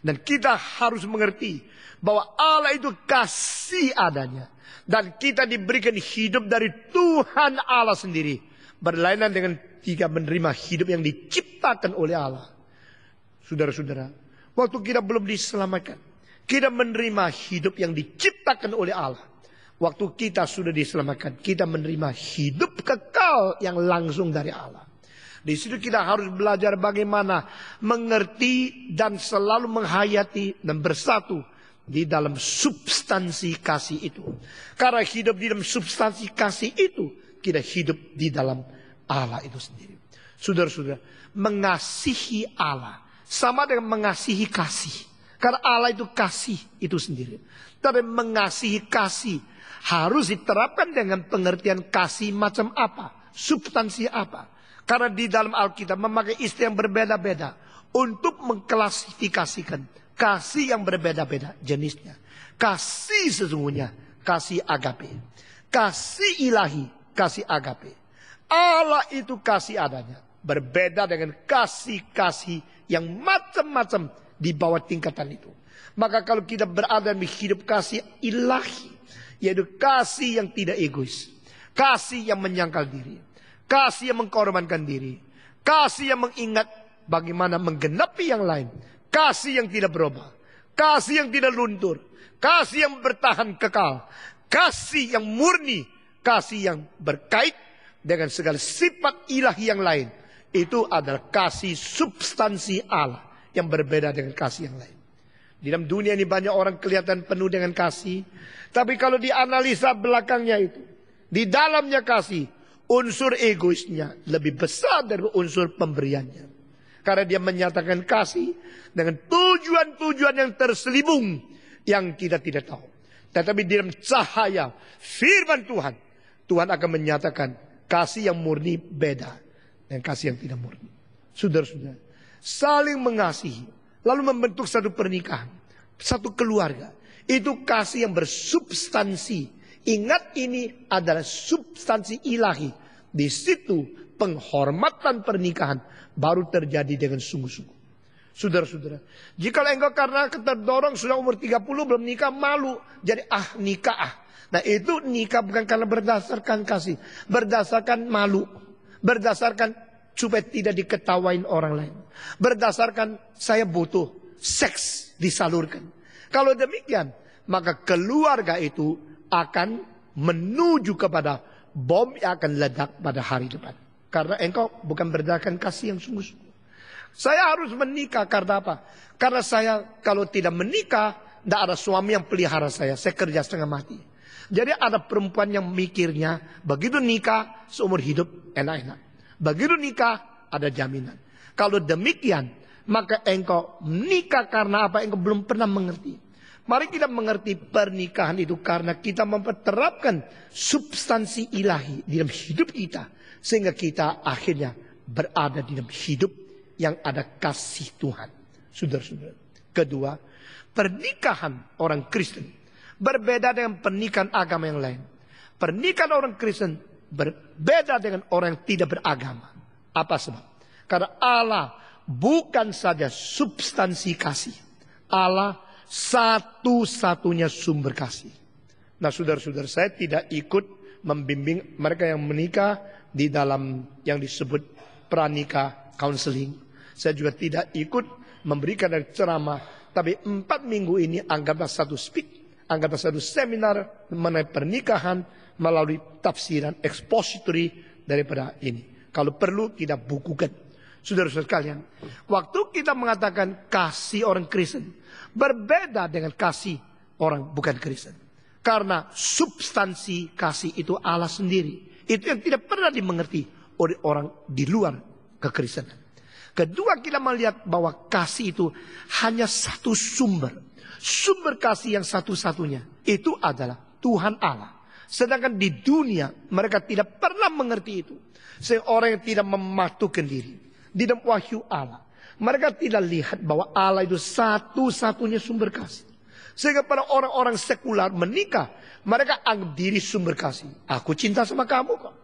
Dan kita harus mengerti bahwa Allah itu kasih adanya. Dan kita diberikan hidup dari Tuhan Allah sendiri. Berlainan dengan tiga menerima hidup yang diciptakan oleh Allah. Saudara-saudara, waktu kita belum diselamatkan. Kita menerima hidup yang diciptakan oleh Allah. Waktu kita sudah diselamatkan, kita menerima hidup kekal yang langsung dari Allah. Di situ kita harus belajar bagaimana mengerti dan selalu menghayati dan bersatu di dalam substansi kasih itu. Karena hidup di dalam substansi kasih itu, kita hidup di dalam Allah itu sendiri. Saudara-saudara, mengasihi Allah sama dengan mengasihi kasih. Karena Allah itu kasih itu sendiri. Tapi mengasihi kasih harus diterapkan dengan pengertian kasih macam apa, substansi apa. Karena di dalam Alkitab memakai istilah yang berbeda-beda untuk mengklasifikasikan kasih yang berbeda-beda jenisnya. Kasih sesungguhnya, kasih agape. Kasih ilahi, kasih agape. Allah itu kasih adanya. Berbeda dengan kasih-kasih yang macam-macam di bawah tingkatan itu. Maka kalau kita berada di hidup kasih ilahi, yaitu kasih yang tidak egois. Kasih yang menyangkal diri. Kasih yang mengkorbankan diri. Kasih yang mengingat bagaimana menggenapi yang lain. Kasih yang tidak berubah. Kasih yang tidak luntur. Kasih yang bertahan kekal. Kasih yang murni. Kasih yang berkait dengan segala sifat ilahi yang lain. Itu adalah kasih substansi Allah yang berbeda dengan kasih yang lain. Di dalam dunia ini banyak orang kelihatan penuh dengan kasih. Tapi kalau dianalisa belakangnya itu. Di dalamnya kasih. Unsur egoisnya lebih besar dari unsur pemberiannya. Karena dia menyatakan kasih dengan tujuan-tujuan yang terselibung. Yang kita tidak tahu. Tetapi di dalam cahaya firman Tuhan. Tuhan akan menyatakan kasih yang murni beda. Dan kasih yang tidak murni. Saudara-saudara. Saling mengasihi Lalu membentuk satu pernikahan, satu keluarga. Itu kasih yang bersubstansi. Ingat ini adalah substansi ilahi. Di situ penghormatan pernikahan baru terjadi dengan sungguh-sungguh. Saudara-saudara, jika engkau karena keterdorong sudah umur 30 belum nikah malu, jadi ah nikah ah. Nah itu nikah bukan karena berdasarkan kasih, berdasarkan malu, berdasarkan supaya tidak diketawain orang lain. Berdasarkan saya butuh seks disalurkan. Kalau demikian, maka keluarga itu akan menuju kepada bom yang akan ledak pada hari depan. Karena engkau bukan berdasarkan kasih yang sungguh-sungguh. Saya harus menikah karena apa? Karena saya kalau tidak menikah, tidak ada suami yang pelihara saya. Saya kerja setengah mati. Jadi ada perempuan yang mikirnya, begitu nikah, seumur hidup enak-enak. Begitu nikah, ada jaminan. Kalau demikian, maka engkau menikah karena apa? Engkau belum pernah mengerti. Mari kita mengerti pernikahan itu karena kita memperterapkan substansi ilahi di dalam hidup kita. Sehingga kita akhirnya berada di dalam hidup yang ada kasih Tuhan. Saudara-saudara. Kedua, pernikahan orang Kristen berbeda dengan pernikahan agama yang lain. Pernikahan orang Kristen berbeda dengan orang yang tidak beragama. Apa sebab? Karena Allah bukan saja substansi kasih. Allah satu-satunya sumber kasih. Nah saudara-saudara saya tidak ikut membimbing mereka yang menikah di dalam yang disebut pranikah counseling. Saya juga tidak ikut memberikan ceramah. Tapi empat minggu ini anggaplah satu speak, anggaplah satu seminar mengenai pernikahan, melalui tafsiran expository daripada ini. Kalau perlu kita bukukan. Saudara-saudara sekalian, waktu kita mengatakan kasih orang Kristen berbeda dengan kasih orang bukan Kristen. Karena substansi kasih itu Allah sendiri. Itu yang tidak pernah dimengerti oleh orang di luar kekristenan. Kedua kita melihat bahwa kasih itu hanya satu sumber. Sumber kasih yang satu-satunya itu adalah Tuhan Allah. Sedangkan di dunia mereka tidak pernah mengerti itu. Seorang yang tidak mematuhkan diri. Di dalam wahyu Allah. Mereka tidak lihat bahwa Allah itu satu-satunya sumber kasih. Sehingga pada orang-orang sekular menikah, mereka anggap diri sumber kasih. Aku cinta sama kamu kok.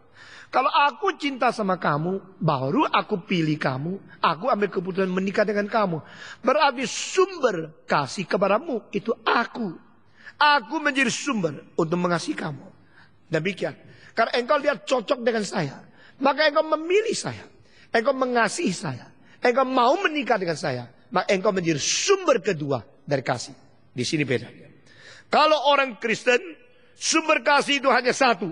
Kalau aku cinta sama kamu, baru aku pilih kamu. Aku ambil keputusan menikah dengan kamu. Berarti sumber kasih kepadamu itu aku. Aku menjadi sumber untuk mengasihi kamu. Demikian. Karena engkau lihat cocok dengan saya. Maka engkau memilih saya. Engkau mengasihi saya. Engkau mau menikah dengan saya. Maka engkau menjadi sumber kedua dari kasih. Di sini bedanya. Kalau orang Kristen, sumber kasih itu hanya satu.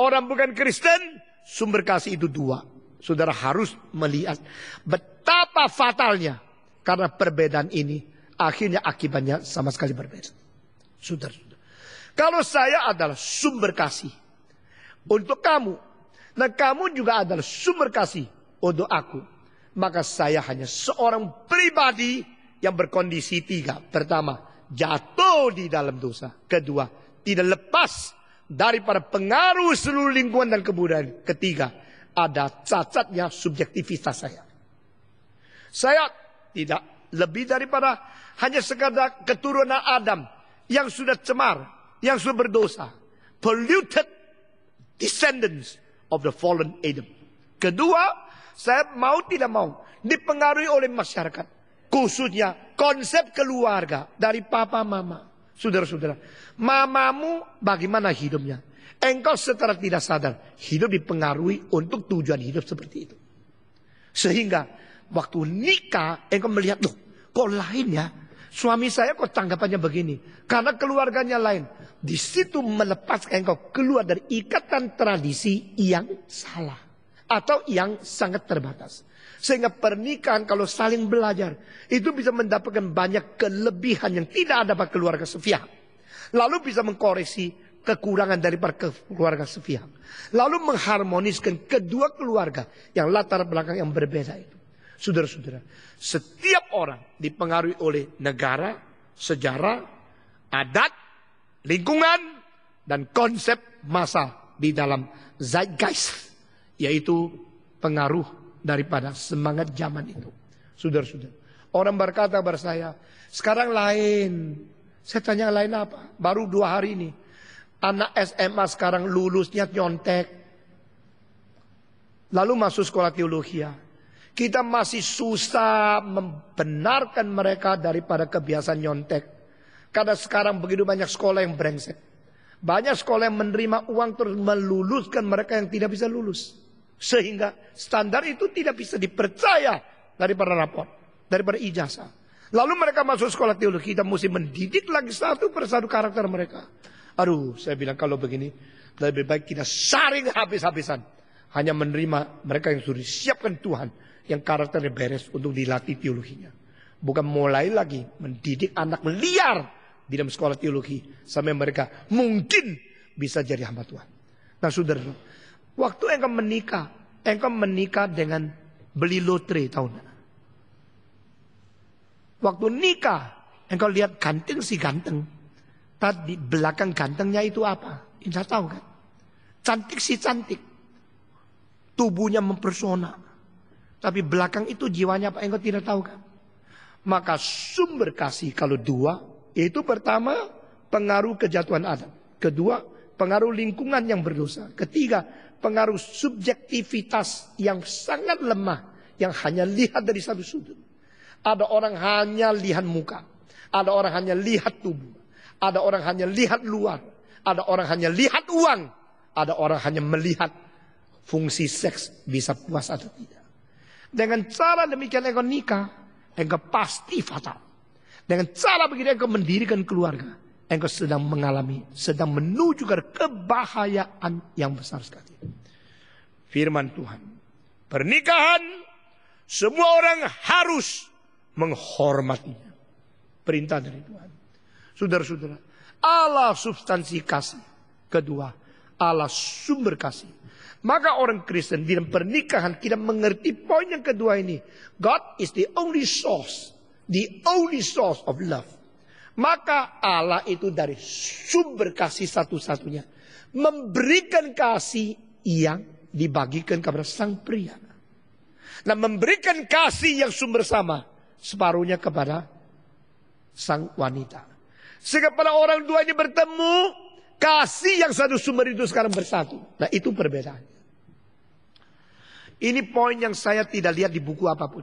Orang bukan Kristen, sumber kasih itu dua. Saudara harus melihat betapa fatalnya. Karena perbedaan ini, akhirnya akibatnya sama sekali berbeda. Saudara. Kalau saya adalah sumber kasih untuk kamu, dan kamu juga adalah sumber kasih untuk aku, maka saya hanya seorang pribadi yang berkondisi tiga. Pertama, jatuh di dalam dosa. Kedua, tidak lepas daripada pengaruh seluruh lingkungan dan kebudayaan. Ketiga, ada cacatnya subjektivitas saya. Saya tidak lebih daripada hanya sekadar keturunan Adam yang sudah cemar, yang sudah berdosa. Polluted descendants of the fallen Adam. Kedua, saya mau tidak mau dipengaruhi oleh masyarakat. Khususnya konsep keluarga dari papa mama. Saudara-saudara, mamamu bagaimana hidupnya? Engkau secara tidak sadar hidup dipengaruhi untuk tujuan hidup seperti itu. Sehingga waktu nikah engkau melihat loh kok lain ya. Suami saya kok tanggapannya begini. Karena keluarganya lain. Di situ melepaskan engkau keluar dari ikatan tradisi yang salah. Atau yang sangat terbatas. Sehingga pernikahan kalau saling belajar. Itu bisa mendapatkan banyak kelebihan yang tidak ada pada keluarga Sofia. Lalu bisa mengkoreksi kekurangan dari keluarga Sofia. Lalu mengharmoniskan kedua keluarga yang latar belakang yang berbeda itu. Saudara-saudara, setiap orang dipengaruhi oleh negara, sejarah, adat, lingkungan dan konsep masa di dalam zeitgeist yaitu pengaruh daripada semangat zaman itu. Saudara-saudara, orang berkata bar saya, sekarang lain. Saya tanya lain apa? Baru dua hari ini. Anak SMA sekarang lulusnya nyontek. Lalu masuk sekolah teologi. Ya. Kita masih susah membenarkan mereka daripada kebiasaan nyontek. Karena sekarang begitu banyak sekolah yang brengsek. Banyak sekolah yang menerima uang terus meluluskan mereka yang tidak bisa lulus. Sehingga standar itu tidak bisa dipercaya dari daripada rapor, para ijazah. Lalu mereka masuk sekolah teologi, kita mesti mendidik lagi satu persatu karakter mereka. Aduh, saya bilang kalau begini, lebih baik kita saring habis-habisan. Hanya menerima mereka yang sudah disiapkan Tuhan, yang karakternya beres untuk dilatih teologinya. Bukan mulai lagi mendidik anak liar di dalam sekolah teologi sampai mereka mungkin bisa jadi hamba Tuhan. Nah saudara, waktu engkau menikah, engkau menikah dengan beli lotre tahu Waktu nikah, engkau lihat ganteng si ganteng. Tadi belakang gantengnya itu apa? Insya tahu kan? Cantik si cantik. Tubuhnya mempersona. Tapi belakang itu jiwanya apa? Engkau tidak tahu kan? Maka sumber kasih kalau dua yaitu pertama, pengaruh kejatuhan adat. Kedua, pengaruh lingkungan yang berdosa. Ketiga, pengaruh subjektivitas yang sangat lemah. Yang hanya lihat dari satu sudut. Ada orang hanya lihat muka. Ada orang hanya lihat tubuh. Ada orang hanya lihat luar. Ada orang hanya lihat uang. Ada orang hanya melihat fungsi seks bisa puas atau tidak. Dengan cara demikian engkau nikah, engkau pasti fatal. Dengan cara begini engkau mendirikan keluarga. Engkau sedang mengalami, sedang menuju ke kebahayaan yang besar sekali. Firman Tuhan. Pernikahan, semua orang harus menghormatinya. Perintah dari Tuhan. Saudara-saudara, Allah substansi kasih. Kedua, Allah sumber kasih. Maka orang Kristen di dalam pernikahan kita mengerti poin yang kedua ini. God is the only source The only source of love. Maka Allah itu dari sumber kasih satu-satunya. Memberikan kasih yang dibagikan kepada sang pria. Nah memberikan kasih yang sumber sama. Separuhnya kepada sang wanita. Sehingga pada orang duanya bertemu. Kasih yang satu sumber itu sekarang bersatu. Nah itu perbedaannya. Ini poin yang saya tidak lihat di buku apapun.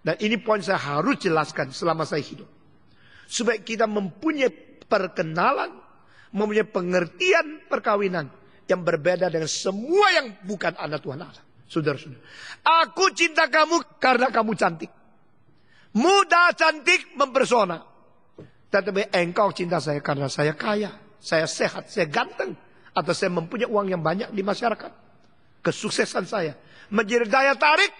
Dan ini poin saya harus jelaskan selama saya hidup. Supaya kita mempunyai perkenalan, mempunyai pengertian perkawinan yang berbeda dengan semua yang bukan anak Tuhan Allah. Saudara-saudara. Aku cinta kamu karena kamu cantik. Muda cantik mempersona. Tetapi engkau cinta saya karena saya kaya, saya sehat, saya ganteng. Atau saya mempunyai uang yang banyak di masyarakat. Kesuksesan saya. Menjadi daya tarik.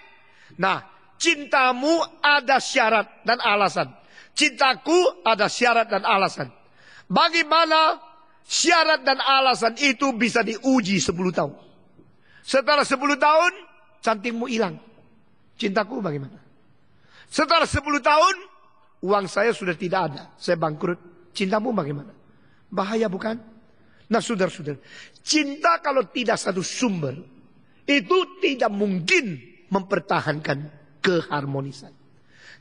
Nah, cintamu ada syarat dan alasan. Cintaku ada syarat dan alasan. Bagaimana syarat dan alasan itu bisa diuji 10 tahun? Setelah 10 tahun, cantikmu hilang. Cintaku bagaimana? Setelah 10 tahun, uang saya sudah tidak ada. Saya bangkrut. Cintamu bagaimana? Bahaya bukan? Nah saudara-saudara, cinta kalau tidak satu sumber, itu tidak mungkin mempertahankan keharmonisan.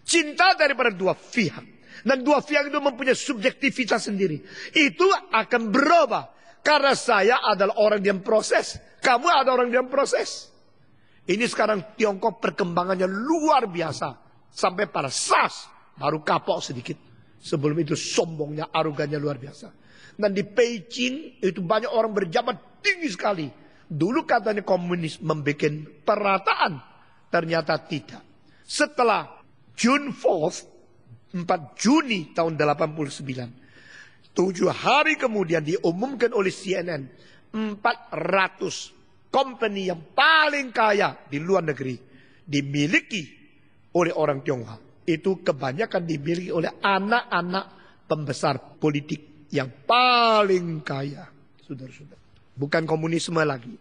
Cinta daripada dua pihak. Dan dua pihak itu mempunyai subjektivitas sendiri. Itu akan berubah. Karena saya adalah orang yang proses. Kamu adalah orang yang proses. Ini sekarang Tiongkok perkembangannya luar biasa. Sampai pada SAS baru kapok sedikit. Sebelum itu sombongnya, arogannya luar biasa. Dan di Beijing itu banyak orang berjabat tinggi sekali. Dulu katanya komunis membuat perataan. Ternyata tidak setelah June 4th, 4 Juni tahun 89. Tujuh hari kemudian diumumkan oleh CNN 400 company yang paling kaya di luar negeri dimiliki oleh orang Tionghoa. Itu kebanyakan dimiliki oleh anak-anak pembesar politik yang paling kaya. Saudara-saudara. Bukan komunisme lagi.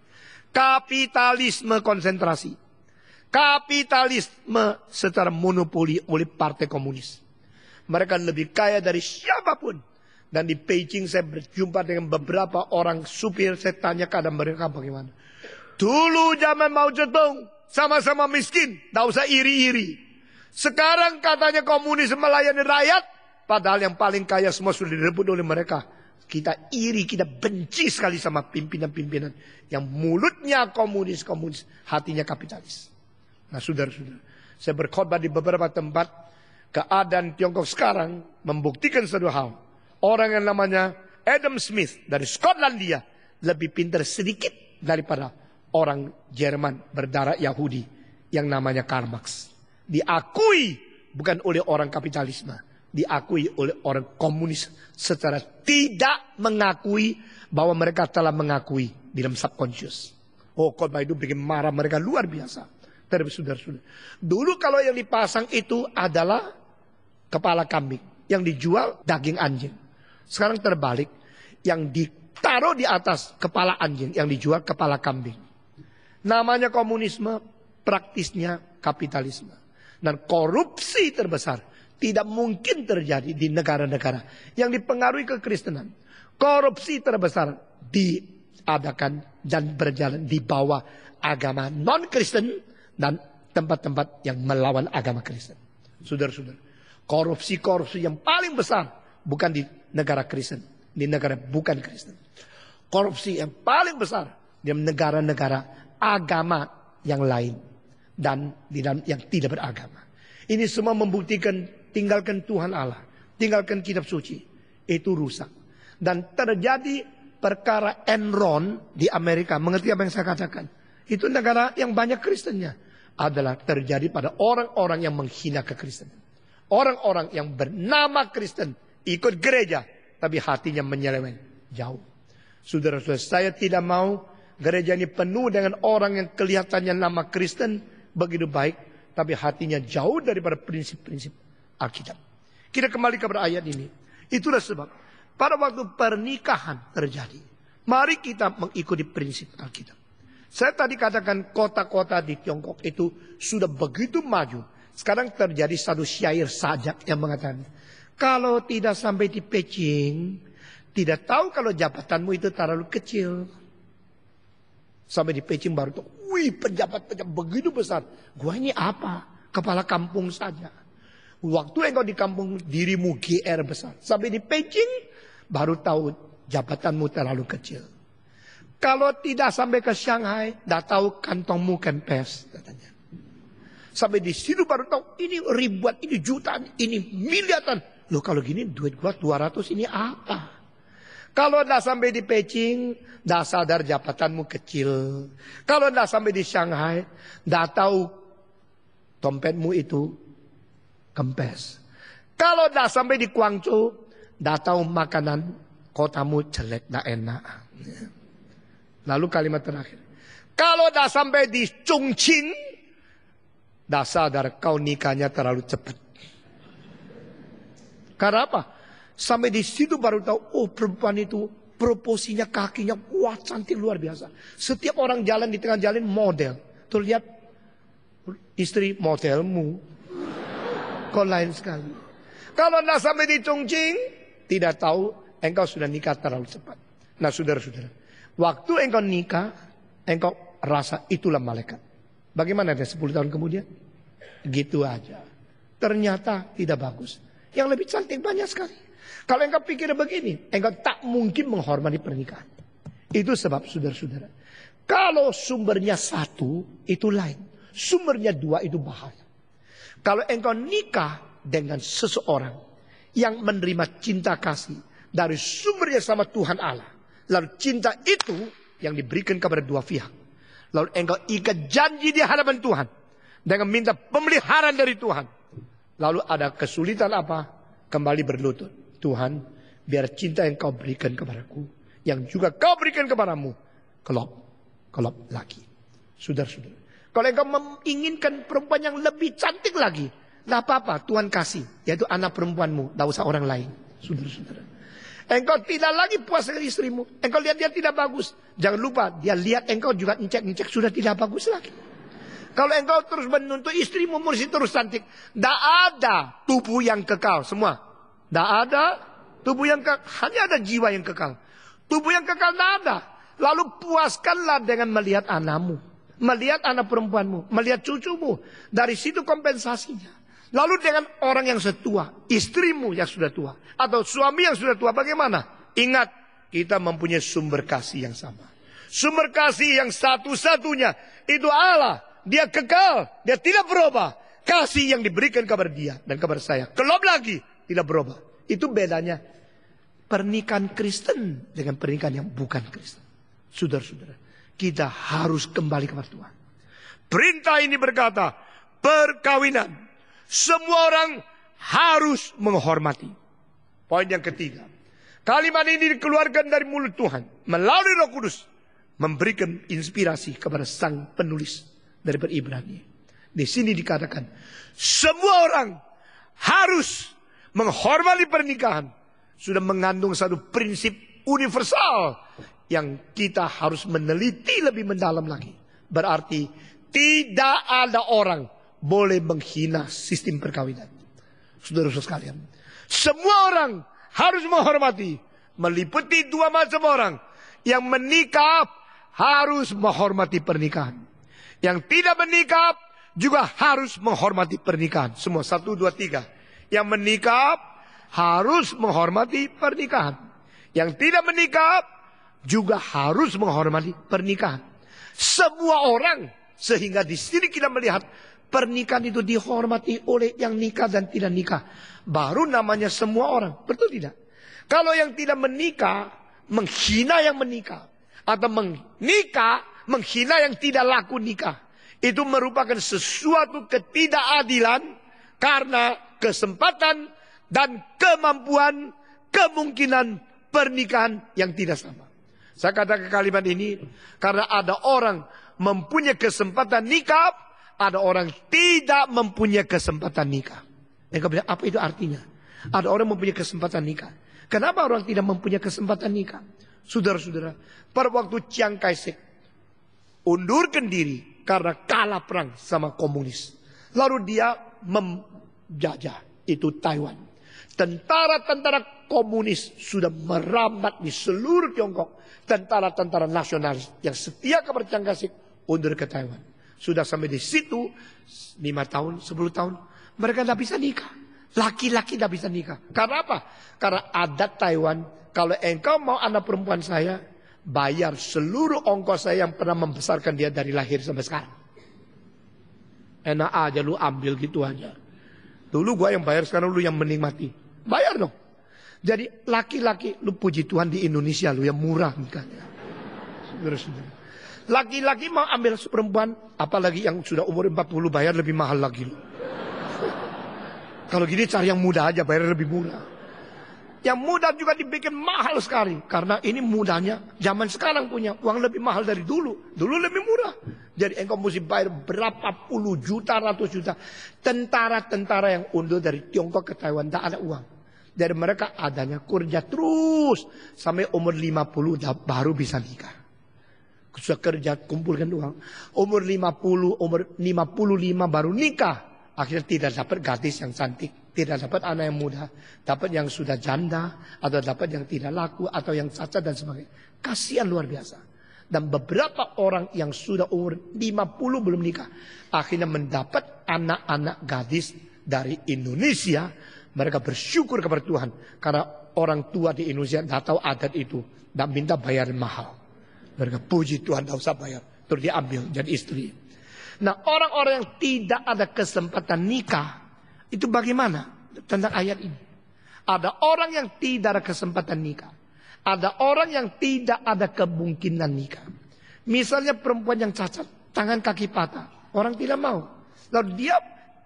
Kapitalisme konsentrasi. Kapitalisme secara monopoli oleh Partai Komunis. Mereka lebih kaya dari siapapun. Dan di Beijing saya berjumpa dengan beberapa orang supir. Saya tanya keadaan mereka bagaimana. Dulu zaman Mao Zedong sama-sama miskin. Tidak usah iri-iri. Sekarang katanya komunis melayani rakyat. Padahal yang paling kaya semua sudah direbut oleh mereka. Kita iri, kita benci sekali sama pimpinan-pimpinan. Yang mulutnya komunis-komunis, hatinya kapitalis. Nah saudara-saudara, saya berkhotbah di beberapa tempat, keadaan Tiongkok sekarang membuktikan satu hal. Orang yang namanya Adam Smith dari Skotlandia lebih pintar sedikit daripada orang Jerman berdarah Yahudi yang namanya Karl Marx. Diakui bukan oleh orang kapitalisme, diakui oleh orang komunis secara tidak mengakui bahwa mereka telah mengakui di dalam subconscious. Oh, khotbah itu bikin marah mereka luar biasa. Dari saudara-saudara. Dulu kalau yang dipasang itu adalah kepala kambing. Yang dijual daging anjing. Sekarang terbalik. Yang ditaruh di atas kepala anjing. Yang dijual kepala kambing. Namanya komunisme. Praktisnya kapitalisme. Dan korupsi terbesar. Tidak mungkin terjadi di negara-negara. Yang dipengaruhi kekristenan. Korupsi terbesar diadakan dan berjalan di bawah agama non-Kristen dan tempat-tempat yang melawan agama Kristen. Saudara-saudara, korupsi-korupsi yang paling besar bukan di negara Kristen, di negara bukan Kristen. Korupsi yang paling besar di negara-negara agama yang lain dan di dalam yang tidak beragama. Ini semua membuktikan tinggalkan Tuhan Allah, tinggalkan kitab suci. Itu rusak. Dan terjadi perkara Enron di Amerika. Mengerti apa yang saya katakan? Itu negara yang banyak Kristennya adalah terjadi pada orang-orang yang menghina kekristenan. Orang-orang yang bernama Kristen ikut gereja tapi hatinya menyeleweng jauh. Saudara-saudara, saya tidak mau gereja ini penuh dengan orang yang kelihatannya nama Kristen begitu baik tapi hatinya jauh daripada prinsip-prinsip Alkitab. Kita kembali kepada ayat ini. Itulah sebab pada waktu pernikahan terjadi, mari kita mengikuti prinsip Alkitab. Saya tadi katakan kota-kota di Tiongkok itu sudah begitu maju. Sekarang terjadi satu syair sajak yang mengatakan, kalau tidak sampai di Beijing, tidak tahu kalau jabatanmu itu terlalu kecil. Sampai di Beijing baru tuh, wih pejabat-pejabat begitu besar. Gua ini apa? Kepala kampung saja. Waktu engkau di kampung dirimu GR besar. Sampai di Beijing baru tahu jabatanmu terlalu kecil. Kalau tidak sampai ke Shanghai, dah tahu kantongmu kempes. Katanya. Sampai di situ baru tahu ini ribuan, ini jutaan, ini miliaran. Loh kalau gini duit gua 200 ini apa? Kalau tidak sampai di Beijing, tidak sadar jabatanmu kecil. Kalau tidak sampai di Shanghai, tidak tahu dompetmu itu kempes. Kalau tidak sampai di Guangzhou, tidak tahu makanan kotamu jelek, tidak enak. Lalu kalimat terakhir. Kalau dah sampai di Chongqing, dah sadar kau nikahnya terlalu cepat. Karena apa? Sampai di situ baru tahu, oh perempuan itu proposinya kakinya kuat, cantik luar biasa. Setiap orang jalan di tengah jalan model. Tuh lihat istri modelmu. kau lain sekali. Kalau dah sampai di Chongqing, tidak tahu engkau sudah nikah terlalu cepat. Nah saudara-saudara, Waktu engkau nikah, engkau rasa itulah malaikat. Bagaimana ada 10 tahun kemudian? Gitu aja. Ternyata tidak bagus. Yang lebih cantik banyak sekali. Kalau engkau pikir begini, engkau tak mungkin menghormati pernikahan. Itu sebab saudara-saudara. Kalau sumbernya satu, itu lain. Sumbernya dua itu bahaya. Kalau engkau nikah dengan seseorang yang menerima cinta kasih dari sumbernya sama Tuhan Allah Lalu cinta itu yang diberikan kepada dua pihak. Lalu engkau ikat janji di hadapan Tuhan. Dengan minta pemeliharaan dari Tuhan. Lalu ada kesulitan apa? Kembali berlutut. Tuhan, biar cinta yang kau berikan kepadaku. Yang juga kau berikan kepadamu. Kelop. Kelop lagi. Saudara-saudara. Kalau engkau menginginkan perempuan yang lebih cantik lagi. Tidak apa-apa, Tuhan kasih. Yaitu anak perempuanmu. Tidak usah orang lain. Saudara-saudara. Engkau tidak lagi puas dengan istrimu. Engkau lihat dia tidak bagus. Jangan lupa, dia lihat engkau juga ngecek-ngecek sudah tidak bagus lagi. Kalau engkau terus menuntut istrimu mesti terus cantik. Tidak ada tubuh yang kekal semua. Tidak ada tubuh yang kekal. Hanya ada jiwa yang kekal. Tubuh yang kekal tidak ada. Lalu puaskanlah dengan melihat anakmu. Melihat anak perempuanmu. Melihat cucumu. Dari situ kompensasinya. Lalu dengan orang yang setua, istrimu yang sudah tua, atau suami yang sudah tua, bagaimana? Ingat, kita mempunyai sumber kasih yang sama. Sumber kasih yang satu-satunya, itu Allah. Dia kekal, dia tidak berubah. Kasih yang diberikan kepada dia dan kepada saya. Kelop lagi, tidak berubah. Itu bedanya pernikahan Kristen dengan pernikahan yang bukan Kristen. Saudara-saudara, kita harus kembali kepada Tuhan. Perintah ini berkata, perkawinan semua orang harus menghormati. Poin yang ketiga. Kalimat ini dikeluarkan dari mulut Tuhan. Melalui roh kudus. Memberikan inspirasi kepada sang penulis dari Ibrani. Di sini dikatakan. Semua orang harus menghormati pernikahan. Sudah mengandung satu prinsip universal. Yang kita harus meneliti lebih mendalam lagi. Berarti tidak ada orang boleh menghina sistem perkawinan. Saudara-saudara sekalian. Semua orang harus menghormati. Meliputi dua macam orang. Yang menikah harus menghormati pernikahan. Yang tidak menikah juga harus menghormati pernikahan. Semua satu, dua, tiga. Yang menikah harus menghormati pernikahan. Yang tidak menikah juga harus menghormati pernikahan. Semua orang sehingga di sini kita melihat Pernikahan itu dihormati oleh yang nikah dan tidak nikah. Baru namanya semua orang. Betul tidak? Kalau yang tidak menikah, menghina yang menikah. Atau menikah, menghina yang tidak laku nikah. Itu merupakan sesuatu ketidakadilan karena kesempatan dan kemampuan kemungkinan pernikahan yang tidak sama. Saya katakan kalimat ini karena ada orang mempunyai kesempatan nikah ada orang tidak mempunyai kesempatan nikah. Mereka bilang, apa itu artinya? Ada orang mempunyai kesempatan nikah. Kenapa orang tidak mempunyai kesempatan nikah? Saudara-saudara, pada waktu Chiang Kai-shek undurkan diri karena kalah perang sama komunis. Lalu dia menjajah itu Taiwan. Tentara-tentara komunis sudah merambat di seluruh Tiongkok. Tentara-tentara nasionalis yang setia kepada Chiang Kai-shek undur ke Taiwan. Sudah sampai di situ, lima tahun, sepuluh tahun, mereka tidak bisa nikah. Laki-laki tidak bisa nikah. Karena apa? Karena adat Taiwan, kalau engkau mau anak perempuan saya, bayar seluruh ongkos saya yang pernah membesarkan dia dari lahir sampai sekarang. Enak aja lu ambil gitu aja. Dulu gua yang bayar, sekarang lu yang menikmati. Bayar dong. Jadi laki-laki lu puji Tuhan di Indonesia lu yang murah nikahnya. Saudara-saudara. Laki-laki mau ambil perempuan, apalagi yang sudah umur 40 bayar lebih mahal lagi. Kalau gini cari yang muda aja bayar lebih murah. Yang muda juga dibikin mahal sekali karena ini mudanya zaman sekarang punya uang lebih mahal dari dulu. Dulu lebih murah. Jadi engkau mesti bayar berapa puluh juta, ratus juta. Tentara-tentara yang undur dari Tiongkok ke Taiwan tak ada uang. Dari mereka adanya kerja terus sampai umur 50 baru bisa nikah sudah kerja kumpulkan uang. Umur 50, umur 55 baru nikah. Akhirnya tidak dapat gadis yang cantik, tidak dapat anak yang muda, dapat yang sudah janda, atau dapat yang tidak laku, atau yang cacat dan sebagainya. Kasihan luar biasa. Dan beberapa orang yang sudah umur 50 belum nikah, akhirnya mendapat anak-anak gadis dari Indonesia. Mereka bersyukur kepada Tuhan karena orang tua di Indonesia tidak tahu adat itu dan minta bayar mahal. Mereka puji Tuhan tahu usah bayar. Terus dia ambil jadi istri. Nah orang-orang yang tidak ada kesempatan nikah. Itu bagaimana tentang ayat ini? Ada orang yang tidak ada kesempatan nikah. Ada orang yang tidak ada kemungkinan nikah. Misalnya perempuan yang cacat. Tangan kaki patah. Orang tidak mau. Lalu dia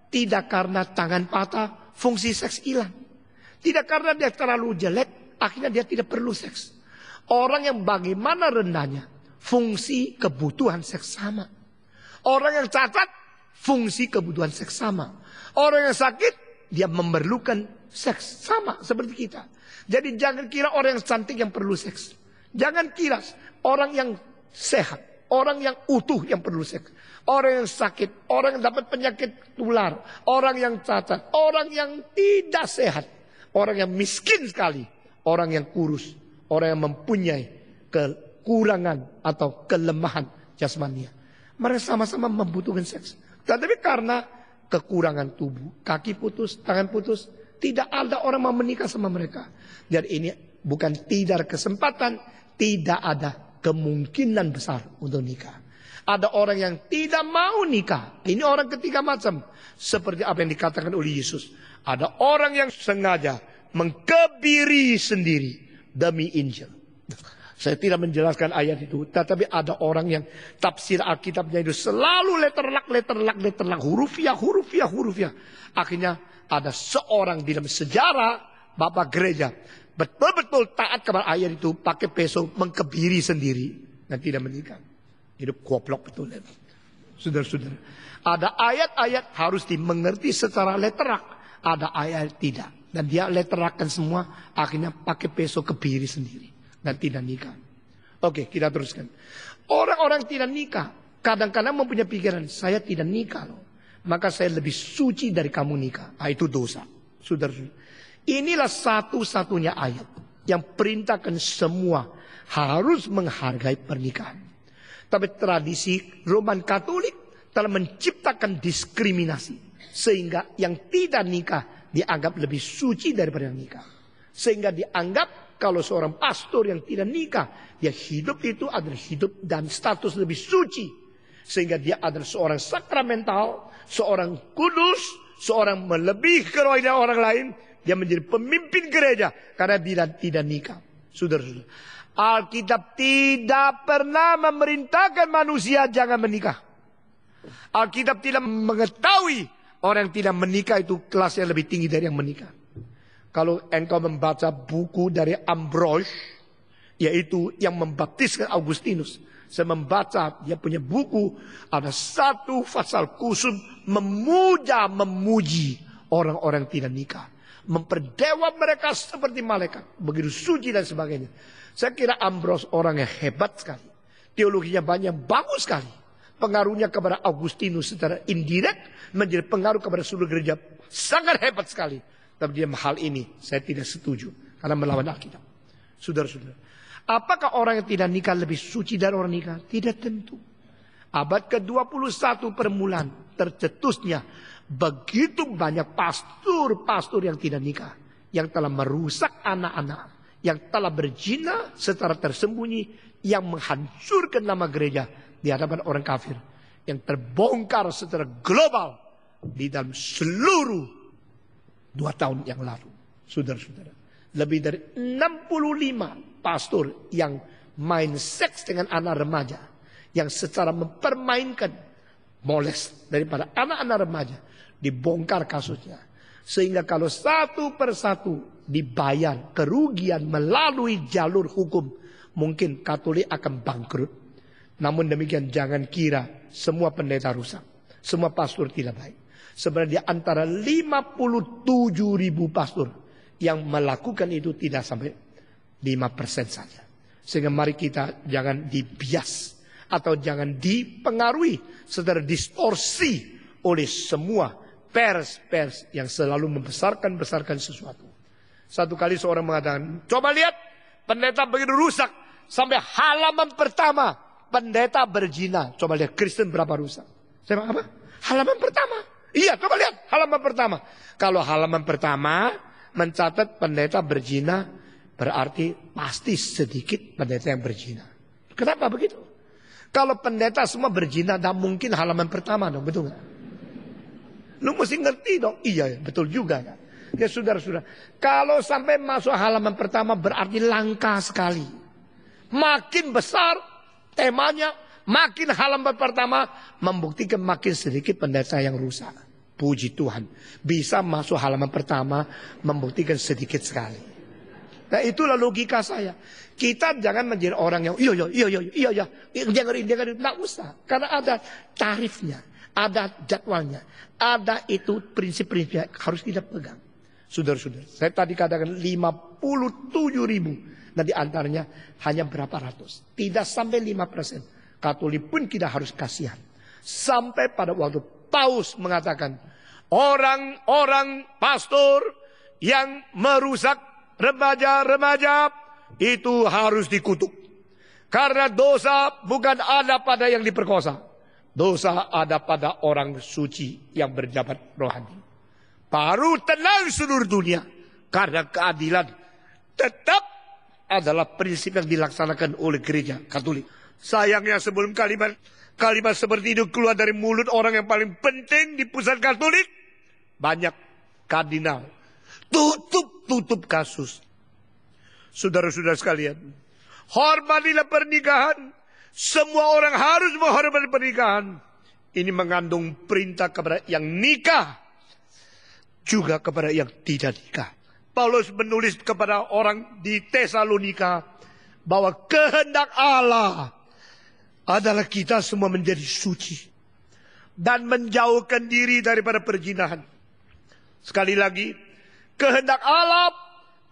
tidak karena tangan patah. Fungsi seks hilang. Tidak karena dia terlalu jelek. Akhirnya dia tidak perlu seks. Orang yang bagaimana rendahnya fungsi kebutuhan seksama. Orang yang cacat fungsi kebutuhan seksama. Orang yang sakit dia memerlukan seks sama seperti kita. Jadi jangan kira orang yang cantik yang perlu seks. Jangan kira orang yang sehat, orang yang utuh yang perlu seks. Orang yang sakit, orang yang dapat penyakit tular, orang yang cacat, orang yang tidak sehat, orang yang miskin sekali, orang yang kurus, orang yang mempunyai kekurangan atau kelemahan jasmania. Mereka sama-sama membutuhkan seks. Tetapi karena kekurangan tubuh, kaki putus, tangan putus, tidak ada orang mau menikah sama mereka. Dan ini bukan tidak kesempatan, tidak ada kemungkinan besar untuk nikah. Ada orang yang tidak mau nikah. Ini orang ketiga macam. Seperti apa yang dikatakan oleh Yesus. Ada orang yang sengaja mengkebiri sendiri demi Injil. Saya tidak menjelaskan ayat itu, tetapi ada orang yang tafsir Alkitabnya itu selalu huruf ya, huruf hurufiah, hurufiah, hurufiah. Akhirnya ada seorang di dalam sejarah Bapak gereja betul-betul taat kepada ayat itu pakai peso mengkebiri sendiri dan tidak menikah. Hidup koplok betul. Ya. Saudara-saudara, ada ayat-ayat harus dimengerti secara letterak, ada ayat tidak. Dan dia letterakan semua, akhirnya pakai peso kebiri sendiri. Dan tidak nikah. Oke, kita teruskan. Orang-orang tidak nikah, kadang-kadang mempunyai pikiran, saya tidak nikah loh. Maka saya lebih suci dari kamu nikah. Nah, itu dosa. Sudah. inilah satu-satunya ayat yang perintahkan semua harus menghargai pernikahan. Tapi tradisi Roman Katolik telah menciptakan diskriminasi sehingga yang tidak nikah dianggap lebih suci daripada yang nikah. Sehingga dianggap kalau seorang pastor yang tidak nikah, dia hidup itu adalah hidup dan status lebih suci. Sehingga dia adalah seorang sakramental, seorang kudus, seorang melebihi keroyoknya orang lain, dia menjadi pemimpin gereja karena tidak tidak nikah. Saudara-saudara, Alkitab tidak pernah memerintahkan manusia jangan menikah. Alkitab tidak mengetahui Orang yang tidak menikah itu kelasnya lebih tinggi dari yang menikah. Kalau engkau membaca buku dari Ambrose, yaitu yang membaptiskan Agustinus. Saya membaca, dia punya buku, ada satu pasal kusum memuja, memuji orang-orang tidak nikah. Memperdewa mereka seperti malaikat. Begitu suci dan sebagainya. Saya kira Ambros orang yang hebat sekali. Teologinya banyak, bagus sekali pengaruhnya kepada Augustinus secara indirect menjadi pengaruh kepada seluruh gereja sangat hebat sekali. Tapi dia hal ini saya tidak setuju karena melawan Alkitab. Saudara-saudara, apakah orang yang tidak nikah lebih suci dari orang nikah? Tidak tentu. Abad ke-21 permulaan tercetusnya begitu banyak pastor-pastor yang tidak nikah yang telah merusak anak-anak yang telah berzina secara tersembunyi yang menghancurkan nama gereja di hadapan orang kafir yang terbongkar secara global di dalam seluruh dua tahun yang lalu. Saudara-saudara, lebih dari 65 pastor yang main seks dengan anak remaja. Yang secara mempermainkan moles daripada anak-anak remaja. Dibongkar kasusnya. Sehingga kalau satu persatu dibayar kerugian melalui jalur hukum. Mungkin Katolik akan bangkrut. Namun demikian jangan kira semua pendeta rusak. Semua pastor tidak baik. Sebenarnya di antara 57 ribu pastor yang melakukan itu tidak sampai 5% persen saja. Sehingga mari kita jangan dibias atau jangan dipengaruhi secara distorsi oleh semua pers-pers yang selalu membesarkan-besarkan sesuatu. Satu kali seorang mengatakan, coba lihat pendeta begitu rusak sampai halaman pertama Pendeta berzina. Coba lihat Kristen berapa rusak. Saya bilang, apa? Halaman pertama. Iya, coba lihat halaman pertama. Kalau halaman pertama mencatat pendeta berzina berarti pasti sedikit pendeta yang berzina. Kenapa begitu? Kalau pendeta semua berzina, tidak mungkin halaman pertama dong, betul nggak? Lu mesti ngerti dong. Iya, iya, betul juga ya. Ya saudara-saudara, kalau sampai masuk halaman pertama berarti langka sekali. Makin besar Temanya makin halam pertama membuktikan makin sedikit pendeta yang rusak. Puji Tuhan. Bisa masuk halaman pertama membuktikan sedikit sekali. Nah itulah logika saya. Kita jangan menjadi orang yang iya iya iya iya iya iya dengerin dengerin nggak usah karena ada tarifnya, ada jadwalnya, ada itu prinsip-prinsipnya harus kita pegang. Saudara-saudara, saya tadi katakan 57 ribu dan nah, di antaranya hanya berapa ratus. Tidak sampai lima persen. Katolik pun kita harus kasihan. Sampai pada waktu Paus mengatakan. Orang-orang pastor yang merusak remaja-remaja itu harus dikutuk. Karena dosa bukan ada pada yang diperkosa. Dosa ada pada orang suci yang berjabat rohani. Baru tenang seluruh dunia. Karena keadilan tetap adalah prinsip yang dilaksanakan oleh gereja Katolik. Sayangnya sebelum kalimat kalimat seperti itu keluar dari mulut orang yang paling penting di pusat Katolik, banyak kardinal tutup tutup kasus. Saudara-saudara sekalian, hormatilah pernikahan. Semua orang harus menghormati pernikahan. Ini mengandung perintah kepada yang nikah juga kepada yang tidak nikah. Paulus menulis kepada orang di Tesalonika bahwa kehendak Allah adalah kita semua menjadi suci dan menjauhkan diri daripada perzinahan. Sekali lagi, kehendak Allah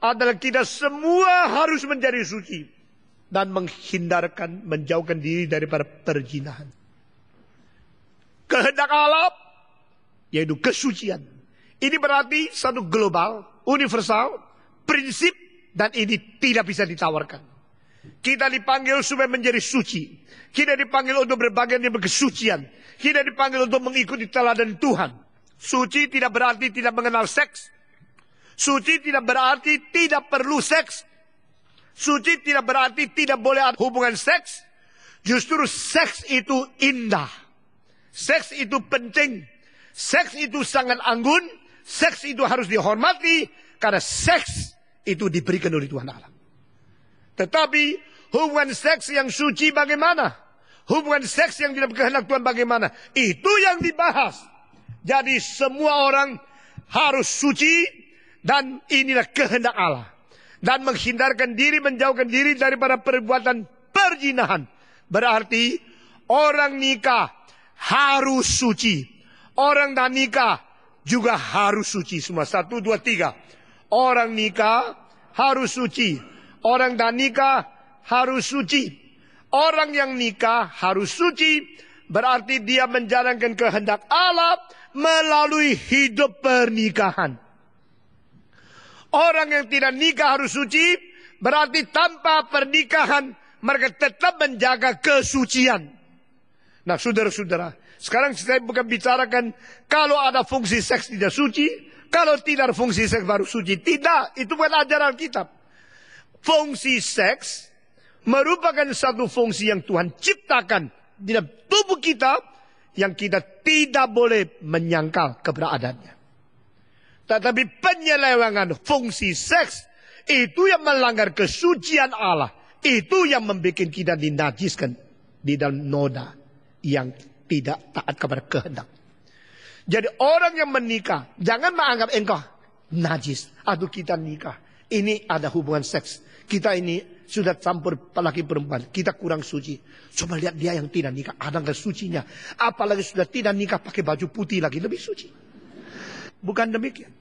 adalah kita semua harus menjadi suci dan menghindarkan, menjauhkan diri daripada perzinahan. Kehendak Allah yaitu kesucian. Ini berarti satu global universal, prinsip, dan ini tidak bisa ditawarkan. Kita dipanggil supaya menjadi suci. Kita dipanggil untuk berbagian dengan kesucian. Kita dipanggil untuk mengikuti teladan Tuhan. Suci tidak berarti tidak mengenal seks. Suci tidak berarti tidak perlu seks. Suci tidak berarti tidak boleh ada hubungan seks. Justru seks itu indah. Seks itu penting. Seks itu sangat anggun. Seks itu harus dihormati karena seks itu diberikan oleh Tuhan Allah. Tetapi hubungan seks yang suci bagaimana? Hubungan seks yang tidak berkehendak Tuhan bagaimana? Itu yang dibahas. Jadi semua orang harus suci dan inilah kehendak Allah. Dan menghindarkan diri, menjauhkan diri daripada perbuatan perjinahan. Berarti orang nikah harus suci. Orang dan nikah juga harus suci semua. Satu, dua, tiga. Orang nikah harus suci. Orang dan nikah harus suci. Orang yang nikah harus suci. Berarti dia menjalankan kehendak Allah melalui hidup pernikahan. Orang yang tidak nikah harus suci. Berarti tanpa pernikahan mereka tetap menjaga kesucian. Nah saudara-saudara. Sekarang saya bukan bicarakan kalau ada fungsi seks tidak suci, kalau tidak ada fungsi seks baru suci. Tidak, itu bukan ajaran kitab. Fungsi seks merupakan satu fungsi yang Tuhan ciptakan di dalam tubuh kita yang kita tidak boleh menyangkal keberadaannya. Tetapi penyelewangan fungsi seks itu yang melanggar kesucian Allah. Itu yang membuat kita dinajiskan di dalam noda yang tidak taat kepada kehendak. Jadi orang yang menikah, jangan menganggap engkau najis. Aduh kita nikah. Ini ada hubungan seks. Kita ini sudah campur laki perempuan. Kita kurang suci. Coba lihat dia yang tidak nikah. Ada nggak sucinya? Apalagi sudah tidak nikah pakai baju putih lagi. Lebih suci. Bukan demikian.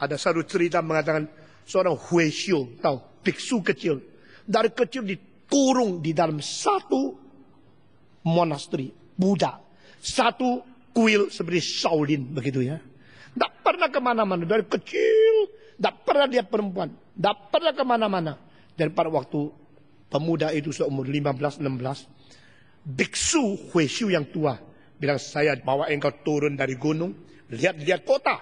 Ada satu cerita mengatakan seorang huesio, tahu, biksu kecil. Dari kecil dikurung di dalam satu monastri. Buddha. Satu kuil seperti Shaolin begitu ya. Tidak pernah kemana-mana dari kecil. Tidak pernah lihat perempuan. Tidak pernah kemana-mana. Dan pada waktu pemuda itu seumur 15-16. Biksu Hueshu yang tua. Bilang saya bawa engkau turun dari gunung. Lihat-lihat kota.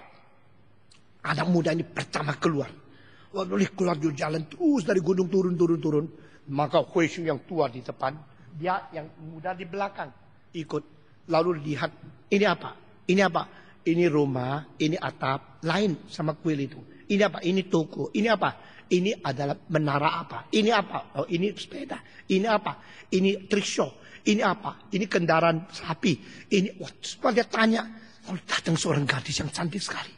Anak muda ini pertama keluar. Lalu keluar dia jalan terus dari gunung turun-turun-turun. Maka Hueshu yang tua di depan. Dia yang muda di belakang ikut lalu lihat ini apa? Ini apa? Ini rumah, ini atap, lain sama kuil itu. Ini apa? Ini toko. Ini apa? Ini adalah menara apa? Ini apa? Oh, ini sepeda. Ini apa? Ini trisho Ini apa? Ini kendaraan sapi. Ini wah, oh, dia tanya. Lalu datang seorang gadis yang cantik sekali.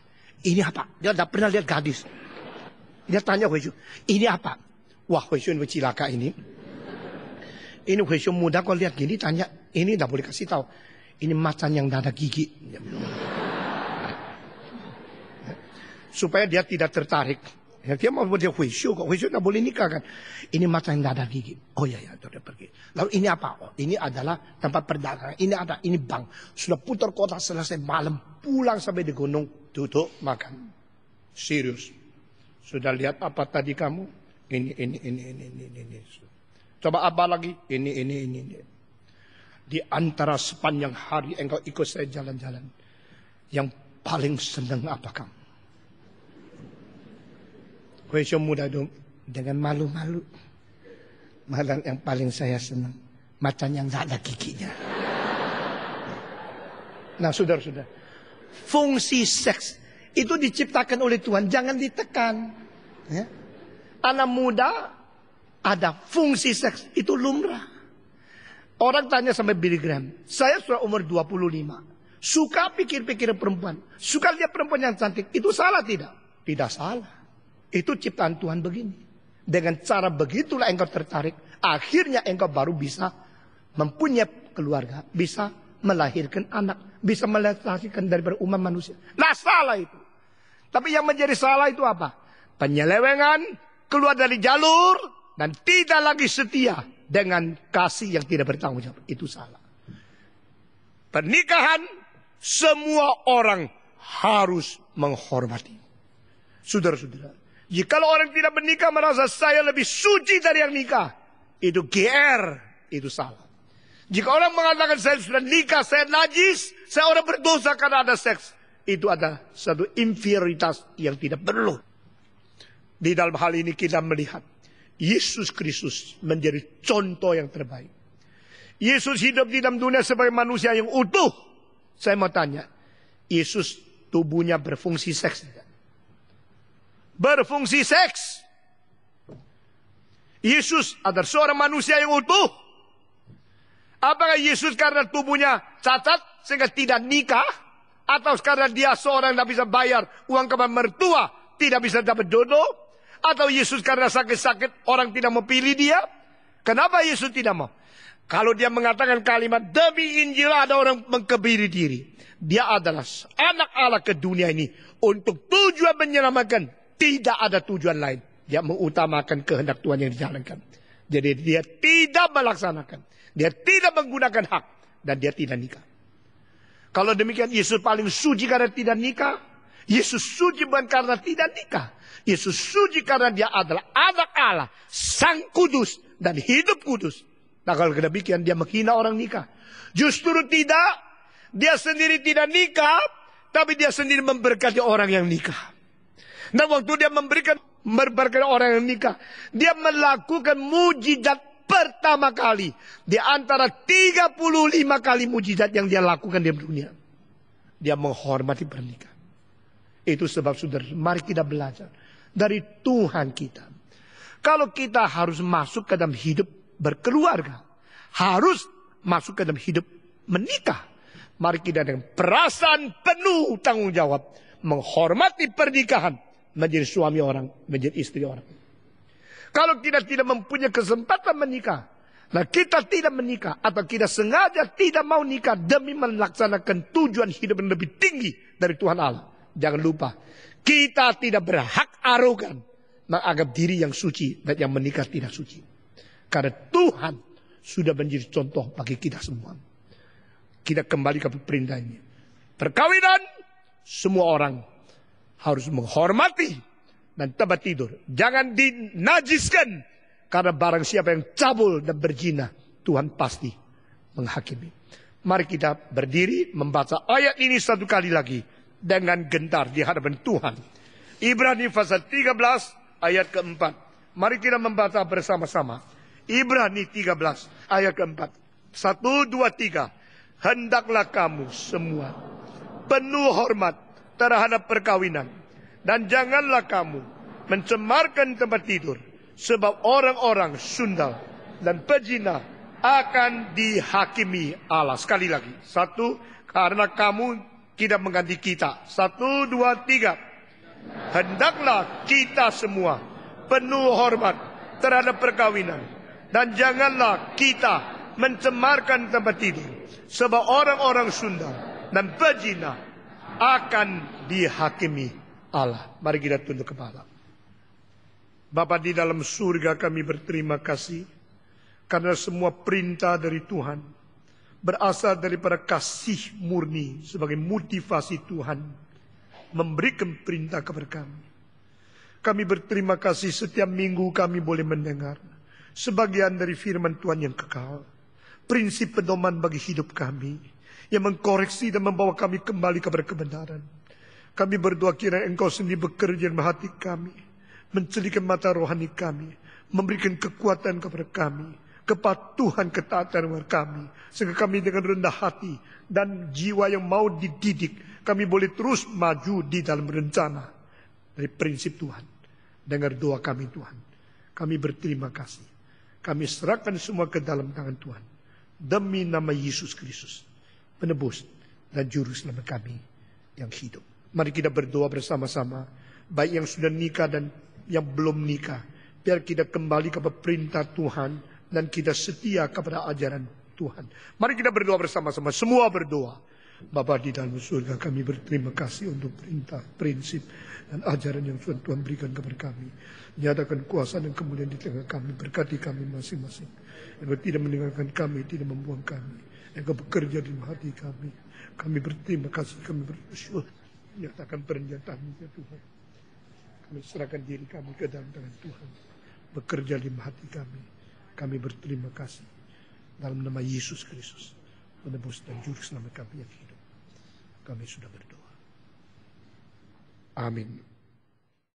Ini apa? Dia tidak pernah lihat gadis. Dia tanya Huizun, ini apa? Wah Huizun bercilaka ini. Ini khusyuk muda kalau lihat gini tanya, ini tidak boleh kasih tahu. Ini macan yang dada gigi. Supaya dia tidak tertarik. Ya, dia mau dia khusyuk kok khusyuk tidak boleh nikah kan? Ini macan yang dada gigi. Oh ya ya, dia pergi. Lalu ini apa? Oh, ini adalah tempat perdagangan. Ini ada, ini bank. Sudah putar kota selesai malam pulang sampai di gunung duduk makan. Serius. Sudah lihat apa tadi kamu? Ini ini ini ini ini ini. ini. Coba apa lagi? Ini, ini, ini, ini. Di antara sepanjang hari engkau ikut saya jalan-jalan. Yang paling senang apa kamu? Wesyo muda dong dengan malu-malu. Malam yang paling saya senang. Macan yang tak ada giginya. Nah saudara-saudara. Fungsi seks itu diciptakan oleh Tuhan. Jangan ditekan. Ya. Anak muda ada fungsi seks itu lumrah. Orang tanya sampai Billy Graham, saya sudah umur 25. Suka pikir-pikir perempuan, suka lihat perempuan yang cantik, itu salah tidak? Tidak salah. Itu ciptaan Tuhan begini. Dengan cara begitulah engkau tertarik, akhirnya engkau baru bisa mempunyai keluarga, bisa melahirkan anak, bisa melahirkan dari umat manusia. Nah salah itu. Tapi yang menjadi salah itu apa? Penyelewengan, keluar dari jalur, dan tidak lagi setia dengan kasih yang tidak bertanggung jawab. Itu salah. Pernikahan semua orang harus menghormati. Saudara-saudara, jika orang tidak menikah merasa saya lebih suci dari yang nikah, itu GR, itu salah. Jika orang mengatakan saya sudah nikah, saya najis, saya orang berdosa karena ada seks, itu ada satu inferioritas yang tidak perlu. Di dalam hal ini kita melihat Yesus Kristus menjadi contoh yang terbaik. Yesus hidup di dalam dunia sebagai manusia yang utuh. Saya mau tanya, Yesus tubuhnya berfungsi seks tidak? Berfungsi seks. Yesus adalah seorang manusia yang utuh. Apakah Yesus karena tubuhnya cacat sehingga tidak nikah? Atau karena dia seorang yang tidak bisa bayar uang kepada mertua, tidak bisa dapat jodoh? Atau Yesus karena sakit-sakit orang tidak mau pilih dia? Kenapa Yesus tidak mau? Kalau dia mengatakan kalimat demi Injil ada orang mengkebiri diri. Dia adalah anak Allah ke dunia ini untuk tujuan menyelamatkan. Tidak ada tujuan lain. Dia mengutamakan kehendak Tuhan yang dijalankan. Jadi dia tidak melaksanakan. Dia tidak menggunakan hak. Dan dia tidak nikah. Kalau demikian Yesus paling suci karena tidak nikah. Yesus suci bukan karena tidak nikah. Yesus suci karena dia adalah anak Allah, sang kudus, dan hidup kudus. Nah kalau bikin dia menghina orang nikah. Justru tidak, dia sendiri tidak nikah, tapi dia sendiri memberkati orang yang nikah. Nah, waktu dia memberikan memberkati orang yang nikah, dia melakukan mujizat pertama kali di antara 35 kali mujizat yang dia lakukan di dunia. Dia menghormati pernikahan. Itu sebab saudara, mari kita belajar dari Tuhan kita. Kalau kita harus masuk ke dalam hidup berkeluarga, harus masuk ke dalam hidup menikah. Mari kita dengan perasaan penuh tanggung jawab menghormati pernikahan menjadi suami orang, menjadi istri orang. Kalau kita tidak mempunyai kesempatan menikah, nah kita tidak menikah atau kita sengaja tidak mau nikah demi melaksanakan tujuan hidup yang lebih tinggi dari Tuhan Allah. Jangan lupa, kita tidak berhak arogan menganggap diri yang suci dan yang menikah tidak suci. Karena Tuhan sudah menjadi contoh bagi kita semua. Kita kembali ke perintahnya. Perkawinan, semua orang harus menghormati dan tempat tidur. Jangan dinajiskan. Karena barang siapa yang cabul dan berzina, Tuhan pasti menghakimi. Mari kita berdiri membaca ayat ini satu kali lagi dengan gentar di hadapan Tuhan. Ibrani pasal 13 ayat keempat. Mari kita membaca bersama-sama. Ibrani 13 ayat keempat. Satu, dua, tiga. Hendaklah kamu semua penuh hormat terhadap perkawinan. Dan janganlah kamu mencemarkan tempat tidur. Sebab orang-orang sundal dan pejina akan dihakimi Allah. Sekali lagi. Satu, karena kamu tidak mengganti kita. Satu, dua, tiga. Hendaklah kita semua penuh hormat terhadap perkawinan. Dan janganlah kita mencemarkan tempat tidur. Sebab orang-orang Sunda dan pejina akan dihakimi Allah. Mari kita tunduk kepala. Bapak di dalam surga kami berterima kasih. Karena semua perintah dari Tuhan berasal daripada kasih murni sebagai motivasi Tuhan memberikan perintah kepada kami. Kami berterima kasih setiap minggu kami boleh mendengar sebagian dari firman Tuhan yang kekal. Prinsip pedoman bagi hidup kami yang mengkoreksi dan membawa kami kembali kepada kebenaran. Kami berdoa kira engkau sendiri bekerja dalam hati kami. Mencelikan mata rohani kami. Memberikan kekuatan kepada kami kepatuhan ketaatan kami. Sehingga kami dengan rendah hati dan jiwa yang mau dididik, kami boleh terus maju di dalam rencana dari prinsip Tuhan. Dengar doa kami Tuhan. Kami berterima kasih. Kami serahkan semua ke dalam tangan Tuhan. Demi nama Yesus Kristus. Penebus dan juru selamat kami yang hidup. Mari kita berdoa bersama-sama. Baik yang sudah nikah dan yang belum nikah. Biar kita kembali kepada perintah Tuhan dan kita setia kepada ajaran Tuhan. Mari kita berdoa bersama-sama, semua berdoa. Bapak di dalam surga kami berterima kasih untuk perintah, prinsip dan ajaran yang Tuhan, Tuhan berikan kepada kami. Nyatakan kuasa dan kemuliaan di tengah kami, berkati kami masing-masing. Engkau tidak meninggalkan kami, tidak membuang kami. Engkau bekerja di hati kami. Kami berterima kasih, kami bersyukur. Nyatakan perintah ya Tuhan. Kami serahkan diri kami ke dalam tangan Tuhan. Bekerja di hati kami. Kami berterima kasih dalam nama Yesus Kristus, menebus dan juru selamat kami yang hidup. Kami sudah berdoa. Amin.